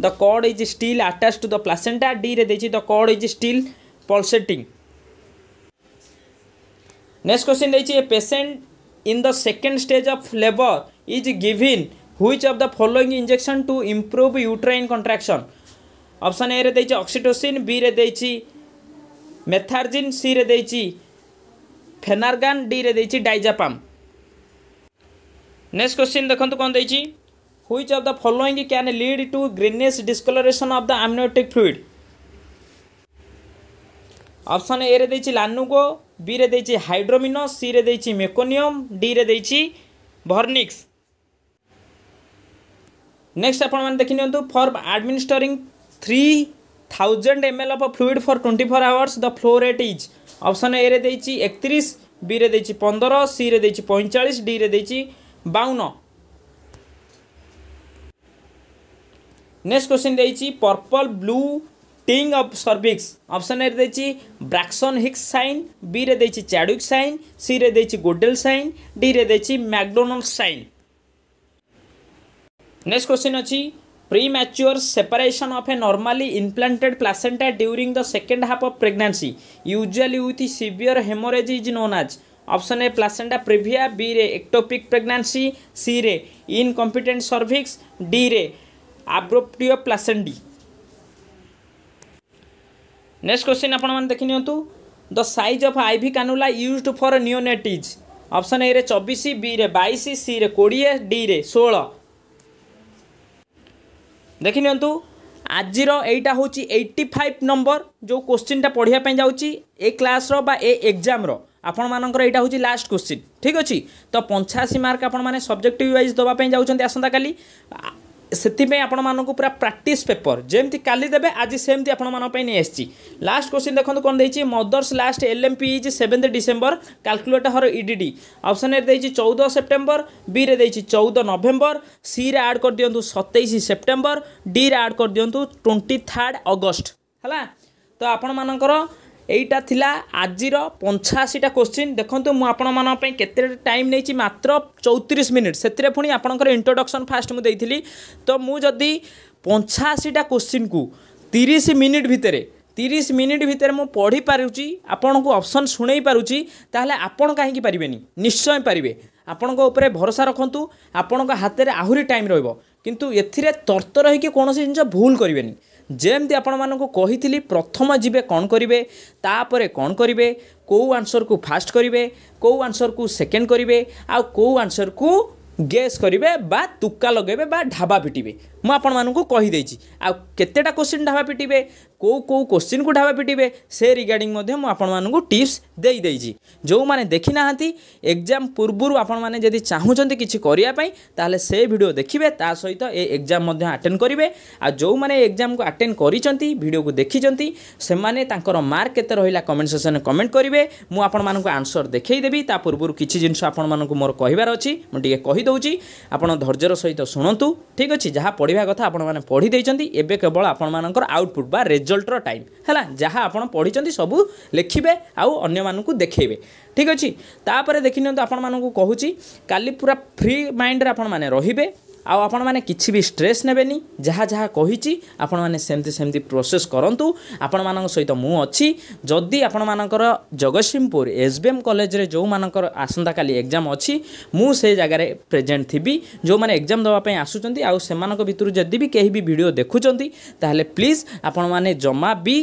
the cord is still attach to the placenta D रे the cord is still pulsating next question देखिए a patient in the second stage of labour is given which of the following injection to improve uterine contraction option ଏରେ ଦେଇଛି oxytocin ବିରେ ଦେଇଛି ମେଥାର୍ଜିନ୍ ସିରେ ଦେଇଛି ଫେନାର୍ଗାନ୍ ଡିରେ ଦେଇଛି ଡାଇଜାପାମ୍ next question ଦେଖନ୍ତୁ କ'ଣ ଦେଇଛି which of the following can lead to greenish discoloration of the amniotic fluid option ଏରେ ଦେଇଛି ଲାନୁଗୋ ବିରେ ଦେଇଛି ହାଇଡ୍ରୋମିନୋ ସିରେ ଦେଇଛି ମେକୋନିୟମ୍ ଡିରେ ଦେଇଛି ଭର୍ନିକ୍ସ ନେକ୍ସଟ ଆପଣମାନେ ଦେଖିନିଅନ୍ତୁ for administering three thousand M L of fluid for twenty four hours the flow rate is option A रे एकतीस बी्रे पंदर सी रे पैंचाश डी बावन नेक्स्ट क्वेश्चन देखिए purple blue tinge of cervix option A रे ब्राक्सन हिक्स सैन बी्रे चाडुक सैन सी्रे Goodell sign D McDonald sign next question अच्छी premature separation of a normally implanted placenta during the second half of pregnancy usually with severe hemorrhage is known as option a placenta previa b रे ectopic pregnancy c रे incompetent cervix d रे abruptio placendi next question आपण मैंने देखी निंतु the size of IV cannula used for neonates option A रे 24 B रे 22 सी रे 20 डी रे 16 দেখি নিଅନ୍ତୁ ଆଜିର ଏଇଟା ହେଉଛି ଏଇଟି ଫାଇଭ୍ ନମ୍ବର ଯେଉଁ କୋଶ୍ଚିନ୍ଟା ପଢ଼ିବା ପାଇଁ ଯାଉଛି ଏ କ୍ଲାସ୍ର ବା ଏ ଏକ୍ଜାମ୍ର ଆପଣମାନଙ୍କର ଏଇଟା ହେଉଛି ଲାଷ୍ଟ କୋଶ୍ଚିନ୍ ଠିକ୍ ଅଛି ତ ପଞ୍ଚାଅଶୀ ମାର୍କ ଆପଣମାନେ ସବଜେକ୍ଟିଭ୍ ୱାଇଜ୍ ଦେବା ପାଇଁ ଯାଉଛନ୍ତି ଆସନ୍ତାକାଲି ସେଥିପାଇଁ ଆପଣମାନଙ୍କୁ ପୁରା ପ୍ରାକ୍ଟିସ୍ ପେପର୍ ଯେମିତି କାଲି ଦେବେ ଆଜି ସେମିତି ଆପଣମାନଙ୍କ ପାଇଁ ନେଇ ଆସିଛି ଲାଷ୍ଟ କୋଶ୍ଚିନ୍ ଦେଖନ୍ତୁ କ'ଣ ଦେଇଛି mother's last L M P is seventh December calculate her E D D option A ଦେଇଛି ଚଉଦ ସେପ୍ଟେମ୍ବର ବିରେ ଦେଇଛି ଚଉଦ ନଭେମ୍ବର ସିରେ ଆଡ଼୍ କରିଦିଅନ୍ତୁ ସତେଇଶ ସେପ୍ଟେମ୍ବର ଡିରେ ଆଡ଼୍ କରିଦିଅନ୍ତୁ ଟ୍ୱେଣ୍ଟି ଥାର୍ଡ଼ ଅଗଷ୍ଟ ହେଲା ତ ଆପଣମାନଙ୍କର এইটা ଥିଲା ଆଜିର ପଞ୍ଚାଅଶୀଟା କୋଶ୍ଚିନ୍ ଦେଖନ୍ତୁ ମୁଁ ଆପଣମାନଙ୍କ ପାଇଁ କେତେ ଟାଇମ୍ ନେଇଛି ମାତ୍ର ଚଉତିରିଶ ମିନିଟ୍ ସେଥିରେ ପୁଣି ଆପଣଙ୍କର ଇଣ୍ଟ୍ରୋଡକ୍ସନ୍ ଫାଷ୍ଟ ମୁଁ ଦେଇଥିଲି ତ ମୁଁ ଯଦି ପଞ୍ଚାଅଶୀଟା କୋଶ୍ଚିନ୍କୁ ତିରିଶ ମିନିଟ୍ ଭିତରେ তিরিশ মিনিট ভিতরে মু পড়ি পারুছি আপনার অপসন শুনেই পারুছি তাহলে আপনার কী পারবে নিশ্চয় পারবে আপনার উপরে ভরসা রাখতু আপনার হাতের আহরি টাইম রহব কিন্তু এতে তর্তর হইকি কোণী জিনিস ভুল করবে ଯେମିତି ଆପଣମାନଙ୍କୁ କହିଥିଲି ପ୍ରଥମ ଯିବେ କ'ଣ କରିବେ ତାପରେ କ'ଣ କରିବେ କେଉଁ ଆନ୍ସର୍କୁ ଫାଷ୍ଟ କରିବେ କେଉଁ ଆନ୍ସର୍କୁ ସେକେଣ୍ଡ କରିବେ ଆଉ କେଉଁ ଆନ୍ସର୍କୁ ଗେସ୍ କରିବେ ବା ତୁକା ଲଗାଇବେ ବା ଢାବା ପିଟିବେ ମୁଁ ଆପଣମାନଙ୍କୁ କହିଦେଇଛି ଆଉ କେତେଟା କୋଶ୍ଚିନ୍ ଢାବା ପିଟିବେ କେଉଁ କେଉଁ କୋଶ୍ଚିନ୍କୁ ଢାବା ପିଟିବେ ସେ ରିଗାର୍ଡ଼ିଂ ମଧ୍ୟ ମୁଁ ଆପଣମାନଙ୍କୁ ଟିପ୍ସ ଦେଇଦେଇଛି ଯେଉଁମାନେ ଦେଖିନାହାନ୍ତି ଏକ୍ଜାମ୍ ପୂର୍ବରୁ ଆପଣମାନେ ଯଦି ଚାହୁଁଛନ୍ତି କିଛି କରିବା ପାଇଁ ତାହେଲେ ସେ ଭିଡ଼ିଓ ଦେଖିବେ ତା ସହିତ ଏ ଏକ୍ଜାମ୍ ମଧ୍ୟ ଆଟେଣ୍ଡ କରିବେ ଆଉ ଯେଉଁମାନେ ଏକ୍ଜାମ୍କୁ ଆଟେଣ୍ଡ କରିଛନ୍ତି ଭିଡ଼ିଓକୁ ଦେଖିଛନ୍ତି ସେମାନେ ତାଙ୍କର ମାର୍କ କେତେ ରହିଲା କମେଣ୍ଟ ସେକ୍ସନ୍ରେ କମେଣ୍ଟ କରିବେ ମୁଁ ଆପଣମାନଙ୍କୁ ଆନ୍ସର୍ ଦେଖାଇଦେବି ତା ପୂର୍ବରୁ କିଛି ଜିନିଷ ଆପଣମାନଙ୍କୁ ମୋର କହିବାର ଅଛି ମୁଁ ଟିକିଏ କହିଦେଉଛି ଆପଣ ଧୈର୍ଯ୍ୟର ସହିତ ଶୁଣନ୍ତୁ ଠିକ୍ ଅଛି ଯାହା পড়া কথা আপনার পড়ি দিয়েছেন এবে কেবল আপনার আউটপুট বা রেজল্টর টাইম হল যা আপনার পড়িছেন সবু লেখবে আন্য মানুষ দেখেবে ঠিক আছে তাপরে দেখি নিহত আপনার কুচি কালি পুরা ফ্রি মাইন্ডরে আপনার রহবে ଆଉ ଆପଣମାନେ କିଛି ବି ଷ୍ଟ୍ରେସ୍ ନେବେନି ଯାହା ଯାହା କହିଛି ଆପଣମାନେ ସେମିତି ସେମିତି ପ୍ରୋସେସ୍ କରନ୍ତୁ ଆପଣମାନଙ୍କ ସହିତ ମୁଁ ଅଛି ଯଦି ଆପଣମାନଙ୍କର ଜଗତସିଂହପୁର ଏସ୍ ବି ଏମ୍ କଲେଜରେ ଯେଉଁମାନଙ୍କର ଆସନ୍ତାକାଲି ଏକ୍ଜାମ୍ ଅଛି ମୁଁ ସେ ଜାଗାରେ ପ୍ରେଜେଣ୍ଟ ଥିବି ଯେଉଁମାନେ ଏକ୍ଜାମ୍ ଦେବା ପାଇଁ ଆସୁଛନ୍ତି ଆଉ ସେମାନଙ୍କ ଭିତରୁ ଯଦି ବି କେହି ବି ଭିଡ଼ିଓ ଦେଖୁଛନ୍ତି ତାହେଲେ ପ୍ଲିଜ୍ ଆପଣମାନେ ଜମା ବି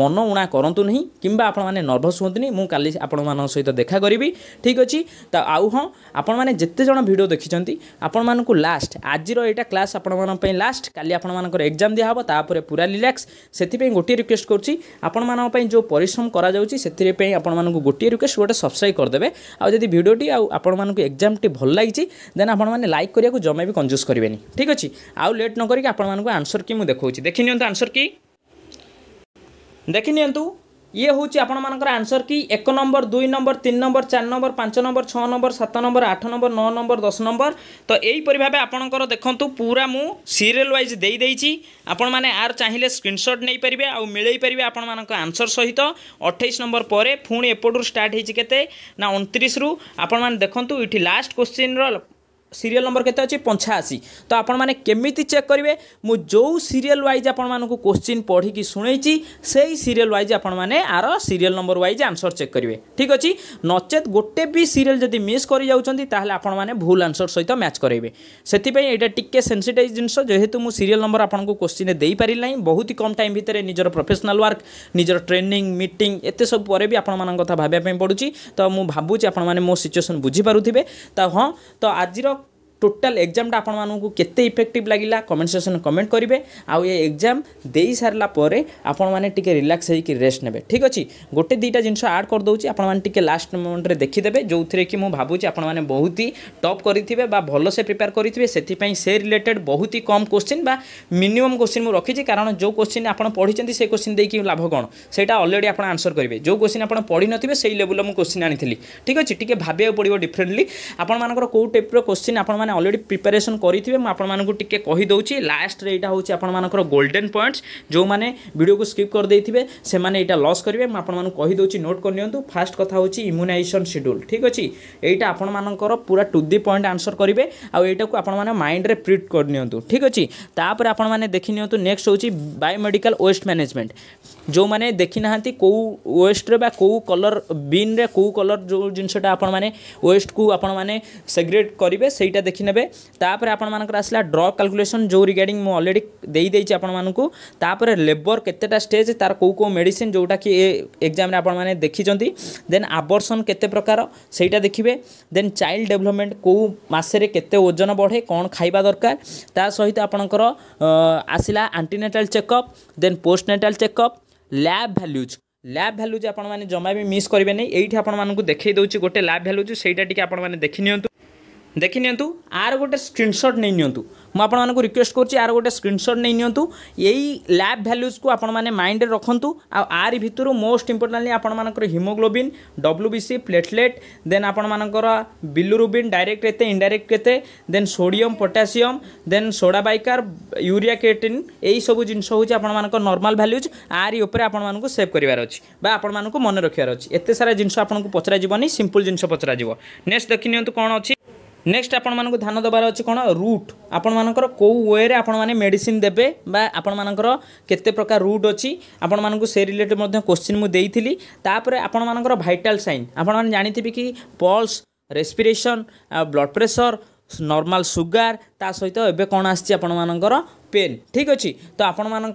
মন উণা করতু না কিংবা আপনার মানে নর্ভস হুঁতনি মু কালি আপনার সহ দেখা করবি ঠিক অছি তা আউ হ্যাঁ আপনার মানে যেতে জন ভিডিও দেখিছেন আপনার লাস্ট আজির এইটা ক্লাস আপনার লাস্ট কালি আপনার এক্সাম দিয়া হব তাপরে পুরা রিল্যাক্স সেপাই গোটি রিকোয়েস্ট করছি আপনার যে পরিশ্রম করা যাচ্ছে সেপাই আপনার গোটিয়ে রিকোয়েস্ট গোটে সবসক্রাইব করেদেবে আদি ভিডিওটি আপনার এক্সামটি ভাল লাগিছে দেন আপনার লাইক করা জমা বি কঞ্জুস করবে ঠিক অছি আউ লেট নকি আপনার আনসর কি দেখছি দেখি নিহত আনসর কি দেখি নিয়ন্তু ইয়ে হচ্ছে আপনার আনসর কি এক নম্বর দুই নম্বর তিন নম্বর চার নম্বর পাঁচ নম্বর ছ নম্বর সাত নম্বর আঠ নম্বর ন নম্বর দশ নম্বর তো এইপরি ভাবে আপনার দেখুন পুরা মু সিরিয়াল ওয়াইজ দিয়েছি আপন মানে আর চাইলে স্ক্রিনশট নেই পারে আলাই পারে আপনার আনসর সহিত অঠাইশ নম্বর পরে পুঁ এপটু স্টার্ট হয়েছে কেতে না অনতিশ রু আপনার দেখুন এটি লাস্ট কোশ্চিন্র সিরিয়াল নম্বর কেতে অছি পঞ্চাশি তো আপনার কেমিটি চেক করবে মু যে সিরিয়াল ওয়াইজ আপনার কোশ্চিন পড়িকি শুনেছি সেই সিরিয়াল ওয়াইজ আপনার আর serial number wise answer check করবে ঠিক অছি নচেত গোটে বি সিরিয়াল যদি মিস করে যাচ্ছেন তাহলে আপনার ভুল আনসর সহ ম্যাচ করবে সেপাই এটা টিকি সেনসিটাইজ জিনিস যেহেতু মু সিরিয়াল নম্বর আপনার কোশ্চিনে দিয়েপারি না বহুত কম টাইম ভিতরে নিজের প্রফেসনাল ওয়ার্ক নিজের ট্রেনিং মিটিং এত সব পরে বি আপনার কথা ভাবিয়া পড়ুছি তো মু ভাবুছি আপনার মো সিচুয়েসন বুঝিপারুবে তো হ্যাঁ তো আজির ଟୋଟାଲ ଏକ୍ଜାମଟା ଆପଣମାନଙ୍କୁ କେତେ ଇଫେକ୍ଟିଭ୍ ଲାଗିଲା କମେଣ୍ଟ ସେକ୍ସନ୍ କମେଣ୍ଟ କରିବେ ଆଉ ଏ ଏକ୍ଜାମ୍ ଦେଇସାରିଲା ପରେ ଆପଣମାନେ ଟିକେ ରିଲାକ୍ସ ହେଇକି ରେଷ୍ଟ ନେବେ ଠିକ୍ ଅଛି ଗୋଟେ ଦୁଇଟା ଜିନିଷ ଆଡ଼୍ କରିଦେଉଛି ଆପଣମାନେ ଟିକେ ଲାଷ୍ଟ ମୋମେଣ୍ଟରେ ଦେଖିଦେବେ ଯେଉଁଥିରେ କି ମୁଁ ଭାବୁଛି ଆପଣମାନେ ବହୁତ ହି ଟପ୍ କରିଥିବେ ବା ଭଲସେ ପ୍ରିପେୟାର କରିଥିବେ ସେଥିପାଇଁ ସେ ରିଲେଟେଡ଼ ବହୁତ ହି କମ୍ କୋଶ୍ଚିନ୍ ବା ମିନିମମ୍ କୋଶ୍ଚିନ୍ ମୁଁ ରଖିଛି କାରଣ ଯେଉଁ କୋଶ୍ଚିନ୍ ଆପଣ ପଢ଼ିଛନ୍ତି ସେ କୋଶ୍ଚିନ୍ ଦେଇକି ଲାଭ କ'ଣ ସେଇଟା ଅଲରେଡ଼ି ଆପଣ ଆନ୍ସର କରିବେ ଯେଉଁ କୋଶ୍ଚିନ୍ ଆପଣ ପଢ଼ିନଥିବେ ସେଇ ଲେବୁଲ୍ର ମୁଁ କୋଶ୍ଚିନ୍ ଆଣିଥିଲି ଠିକ୍ ଅଛି ଟିକେ ଭାବିବାକୁ ପଡ଼ିବ ଡିଫରେଣ୍ଟଲି ଆପଣମାନଙ୍କର କେଉଁ ଟାଇପ୍ର କୋଶ୍ଚିନ୍ ଆପଣମାନେ ଆପଣମାନେ ଅଲରେଡ଼ି ପ୍ରିପାରେସନ୍ କରିଥିବେ ମୁଁ ଆପଣମାନଙ୍କୁ ଟିକେ କହିଦେଉଛି ଲାଷ୍ଟରେ ଏଇଟା ହେଉଛି ଆପଣମାନଙ୍କର ଗୋଲ୍ଡେନ୍ ପଏଣ୍ଟସ୍ ଯେଉଁମାନେ ଭିଡ଼ିଓକୁ ସ୍କିପ୍ କରିଦେଇଥିବେ ସେମାନେ ଏଇଟା ଲସ୍ କରିବେ ମୁଁ ଆପଣମାନଙ୍କୁ କହିଦେଉଛି ନୋଟ୍ କରିନିଅନ୍ତୁ ଫାର୍ଷ୍ଟ କଥା ହେଉଛି ଇମ୍ୟୁନାଇଜେସନ୍ ସିଡ୍ୟୁଲ୍ ଠିକ୍ ଅଛି ଏଇଟା ଆପଣମାନଙ୍କର ପୁରା ଟୁ ଦି ପଏଣ୍ଟ ଆନ୍ସର୍ କରିବେ ଆଉ ଏଇଟାକୁ ଆପଣମାନେ ମାଇଣ୍ଡରେ ପ୍ରିଟ୍ କରିନିଅନ୍ତୁ ଠିକ୍ ଅଛି ତାପରେ ଆପଣମାନେ ଦେଖିନିଅନ୍ତୁ ନେକ୍ସଟ ହେଉଛି ବାୟୋମେଡ଼ିକାଲ ୱେଷ୍ଟ ମ୍ୟାନେଜମେଣ୍ଟ ଯେଉଁମାନେ ଦେଖିନାହାନ୍ତି କେଉଁ ୱେଷ୍ଟରେ ବା କେଉଁ କଲର୍ ବିନ୍ରେ କେଉଁ କଲର୍ ଯେଉଁ ଜିନିଷଟା ଆପଣମାନେ ୱେଷ୍ଟକୁ ଆପଣମାନେ ସେଗ୍ରେଟ୍ କରିବେ ସେଇଟା ଦେଖି ଲେଖିନେବେ ତାପରେ ଆପଣମାନଙ୍କର ଆସିଲା ଡ୍ର କାଲକୁଲେସନ୍ ଯେଉଁ ରିଗାର୍ଡ଼ିଂ ମୁଁ ଅଲରେଡ଼ି ଦେଇଦେଇଛି ଆପଣମାନଙ୍କୁ ତାପରେ ଲେବର୍ କେତେଟା ଷ୍ଟେଜ୍ ତାର କେଉଁ କେଉଁ ମେଡ଼ିସିନ୍ ଯେଉଁଟାକି ଏ ଏକ୍ଜାମ୍ରେ ଆପଣମାନେ ଦେଖିଛନ୍ତି ଦେନ୍ ଆବର୍ସନ୍ କେତେ ପ୍ରକାର ସେଇଟା ଦେଖିବେ ଦେନ୍ ଚାଇଲ୍ଡ ଡେଭଲପମେଣ୍ଟ କେଉଁ ମାସରେ କେତେ ଓଜନ ବଢ଼େ କ'ଣ ଖାଇବା ଦରକାର ତା ସହିତ ଆପଣଙ୍କର ଆସିଲା antenatal checkup then postnatal checkup lab values lab values ଆପଣମାନେ ଜମା ବି ମିସ୍ କରିବେ ନାହିଁ ଏଇଠି ଆପଣମାନଙ୍କୁ ଦେଖାଇ ଦେଉଛି ଗୋଟେ ଲ୍ୟାବ୍ ଭ୍ୟାଲ୍ୟୁଜ୍ ସେଇଟା ଟିକେ ଆପଣମାନେ ଦେଖି ନିଅନ୍ତୁ দেখি নিয়ন্তু আর গোটে স্ক্রিনশট নেই নিয়ন্তু ମୁଁ ଆପଣମାନଙ୍କୁ ରିକ୍ୱେଷ୍ଟ କରୁଛି ଆର ଗୋଟେ ସ୍କ୍ରିନଶଟ୍ ନେଇ ନିଅନ୍ତୁ ଏଇ ଲ୍ୟାବ୍ ଭ୍ୟାଲ୍ୟୁଜ୍କୁ ଆପଣମାନେ ମାଇଣ୍ଡରେ ରଖନ୍ତୁ ଆଉ ଆରି ଭିତରୁ ମୋଷ୍ଟ ଇମ୍ପୋର୍ଟାଣ୍ଟଲି ଆପଣମାନଙ୍କର haemoglobin W B C platelet then ଆପଣମାନଙ୍କର ବିଲୁରୁବିନ୍ ଡାଇରେକ୍ଟ କେତେ ଇନଡାଇରେକ୍ଟ କେତେ then sodium potassium then soda bicarb urea creatine ଏହିସବୁ ଜିନିଷ ହେଉଛି ଆପଣମାନଙ୍କ ନର୍ମାଲ୍ ଭ୍ୟାଲ୍ୟୁଜ୍ ଆରି ଉପରେ ଆପଣମାନଙ୍କୁ ସେଭ୍ କରିବାର ଅଛି ବା ଆପଣମାନଙ୍କୁ ମନେ ରଖିବାର ଅଛି ଏତେ ସାରା ଜିନିଷ ଆପଣଙ୍କୁ ପଚରାଯିବନି ସିମ୍ପଲ୍ ଜିନିଷ ପଚରାଯିବ ନେକ୍ସଟ ଦେଖି ନିଅନ୍ତୁ କ'ଣ ଅଛି নেক্সট আপনার ধ্যান দেবার অনেক কোণ রুট আপনার কেউ ওয়ে আপনার মেডিসিন দেবে বা আপনার কেতে প্রকার রুট অছি আপনার সে রিলেটেড কোশ্চিন মুদি তাপরে আপনার ভাইটাল সাইন আপনার জাঁথিবে কি pulse respiration blood pressure normal sugar তা সহিত এবে কোণ আসছে আপনার পেন ঠিক অছি তো আপনার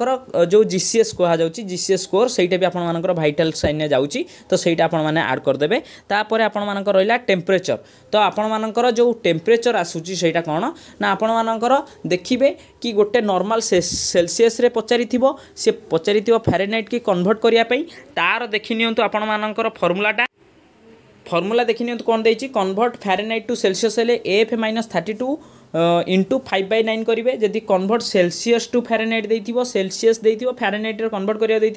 যে জিসিএস কুহযাচ্ছে জিসিএস স্কোর সেইটা বি আপনার ভাইটাল সাইনে যাচ্ছি তো সেইটা আপনার আড করেদেবে তাপরে আপনার রহলা টেম্পরেচর তো আপনার যে টেম্পরেচর আসুচি সেইটা কোণ না আপনার দেখবে কি গোটে নর্মাল সেলসিয়াসে পচারি সে পচারি ফ্যারেনাইট কি কনভর্ট করা তার দেখি নিহত আপনার ফর্মুলাটা ଫର୍ମୁଲା ଦେଖିନିଅନ୍ତୁ କ'ଣ ଦେଇଛି କନଭର୍ଟ ଫ୍ୟାରେନାଇଟ୍ ଟୁ ସେଲସିୟସ୍ ହେଲେ F minus thirty two into five by nine করবে যদি কনভর্ট সেলসিয়স টু ফ্যারেনাইট দিয়ে সেলসিয়স দিয়ে ফ্যারেনাইটর কনভর্ট করা দিয়ে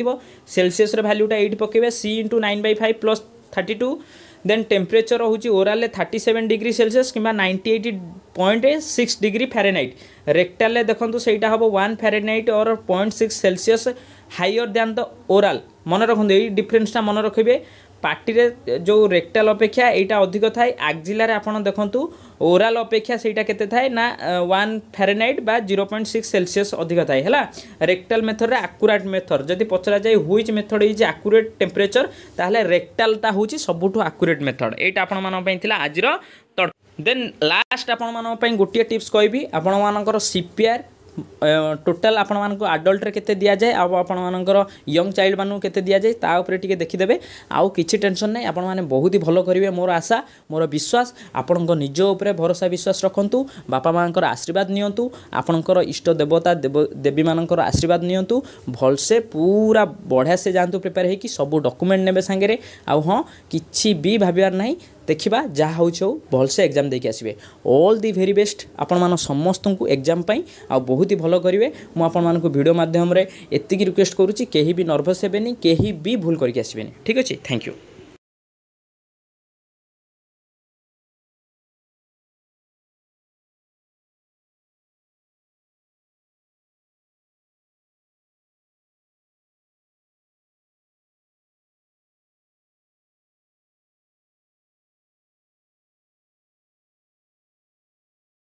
সেলসিয়সর ভ্যালুটা এইট পকাইবে C into nine by five plus thirty two then temperature হচ্ছে ওরালে থার্টি সেভেন ডিগ্রি সেলসিয়স কিংবা ninety eight point six degree Fahrenheit রেক্টালে দেখুন সেইটা হব one Fahrenheit or point six Celsius higher than the oral মনে রাখুন এই ডিফরেন্সটা মনে রাখবে ପାଟିରେ ଯେଉଁ ରେକ୍ଟାଲ୍ ଅପେକ୍ଷା ଏଇଟା ଅଧିକ ଥାଏ ଆକ୍ଜିଲାରେ ଆପଣ ଦେଖନ୍ତୁ ଓରାଲ୍ ଅପେକ୍ଷା ସେଇଟା କେତେ ଥାଏ ନା ୱାନ୍ ଫ୍ୟାରେନାଇଟ୍ ବା ଜିରୋ ପଏଣ୍ଟ ସିକ୍ସ ସେଲସିୟସ୍ ଅଧିକ ଥାଏ ହେଲା ରେକ୍ଟାଲ୍ ମେଥଡ଼ରେ ଆକୁରାଟ୍ ମେଥଡ଼ ଯଦି ପଚରାଯାଏ which method is accurate temperature ତାହେଲେ ରେକ୍ଟାଲ୍ଟା ହେଉଛି ସବୁଠୁ ଆକୁରେଟ୍ ମେଥଡ଼ ଏଇଟା ଆପଣମାନଙ୍କ ପାଇଁ ଥିଲା ଆଜିର ଦେନ୍ ଲାଷ୍ଟ ଆପଣମାନଙ୍କ ପାଇଁ ଗୋଟିଏ ଟିପ୍ସ କହିବି ଆପଣମାନଙ୍କର ସିପିଆର୍ ଟୋଟାଲ୍ ଆପଣମାନଙ୍କୁ ଆଡ଼ଲ୍ଟରେ କେତେ ଦିଆଯାଏ ଆଉ ଆପଣମାନଙ୍କର ୟଙ୍ଗ ଚାଇଲ୍ଡମାନଙ୍କୁ କେତେ ଦିଆଯାଏ ତା ଉପରେ ଟିକେ ଦେଖିଦେବେ ଆଉ କିଛି ଟେନସନ୍ ନାହିଁ ଆପଣମାନେ ବହୁତ ଭଲ କରିବେ ମୋର ଆଶା ମୋର ବିଶ୍ୱାସ ଆପଣଙ୍କ ନିଜ ଉପରେ ଭରସା ବିଶ୍ୱାସ ରଖନ୍ତୁ ବାପା ମାଆଙ୍କର ଆଶୀର୍ବାଦ ନିଅନ୍ତୁ ଆପଣଙ୍କର ଇଷ୍ଟ ଦେବତା ଦେବୀମାନଙ୍କର ଆଶୀର୍ବାଦ ନିଅନ୍ତୁ ଭଲସେ ପୁରା ବଢ଼ିଆସେ ଯାଆନ୍ତୁ ପ୍ରିପେୟାର ହେଇକି ସବୁ ଡକୁମେଣ୍ଟ ନେବେ ସାଙ୍ଗରେ ଆଉ ହଁ କିଛି ବି ଭାବିବାର ନାହିଁ ଦେଖିବା ଯାହା ହେଉଛି ହଉ ଭଲସେ ଏକ୍ଜାମ୍ ଦେଇକି ଆସିବେ ଅଲ୍ ଦି ଭେରି ବେଷ୍ଟ ଆପଣମାନ ସମସ୍ତଙ୍କୁ ଏକ୍ଜାମ୍ ପାଇଁ ଆଉ ବହୁତ ହି ଭଲ କରିବେ ମୁଁ ଆପଣମାନଙ୍କୁ ଭିଡ଼ିଓ ମାଧ୍ୟମରେ ଏତିକି ରିକ୍ୱେଷ୍ଟ କରୁଛି କେହି ବି ନର୍ଭସ୍ ହେବେନି କେହି ବି ଭୁଲ କରିକି ଆସିବେନି ଠିକ୍ ଅଛି ଥ୍ୟାଙ୍କ ୟୁ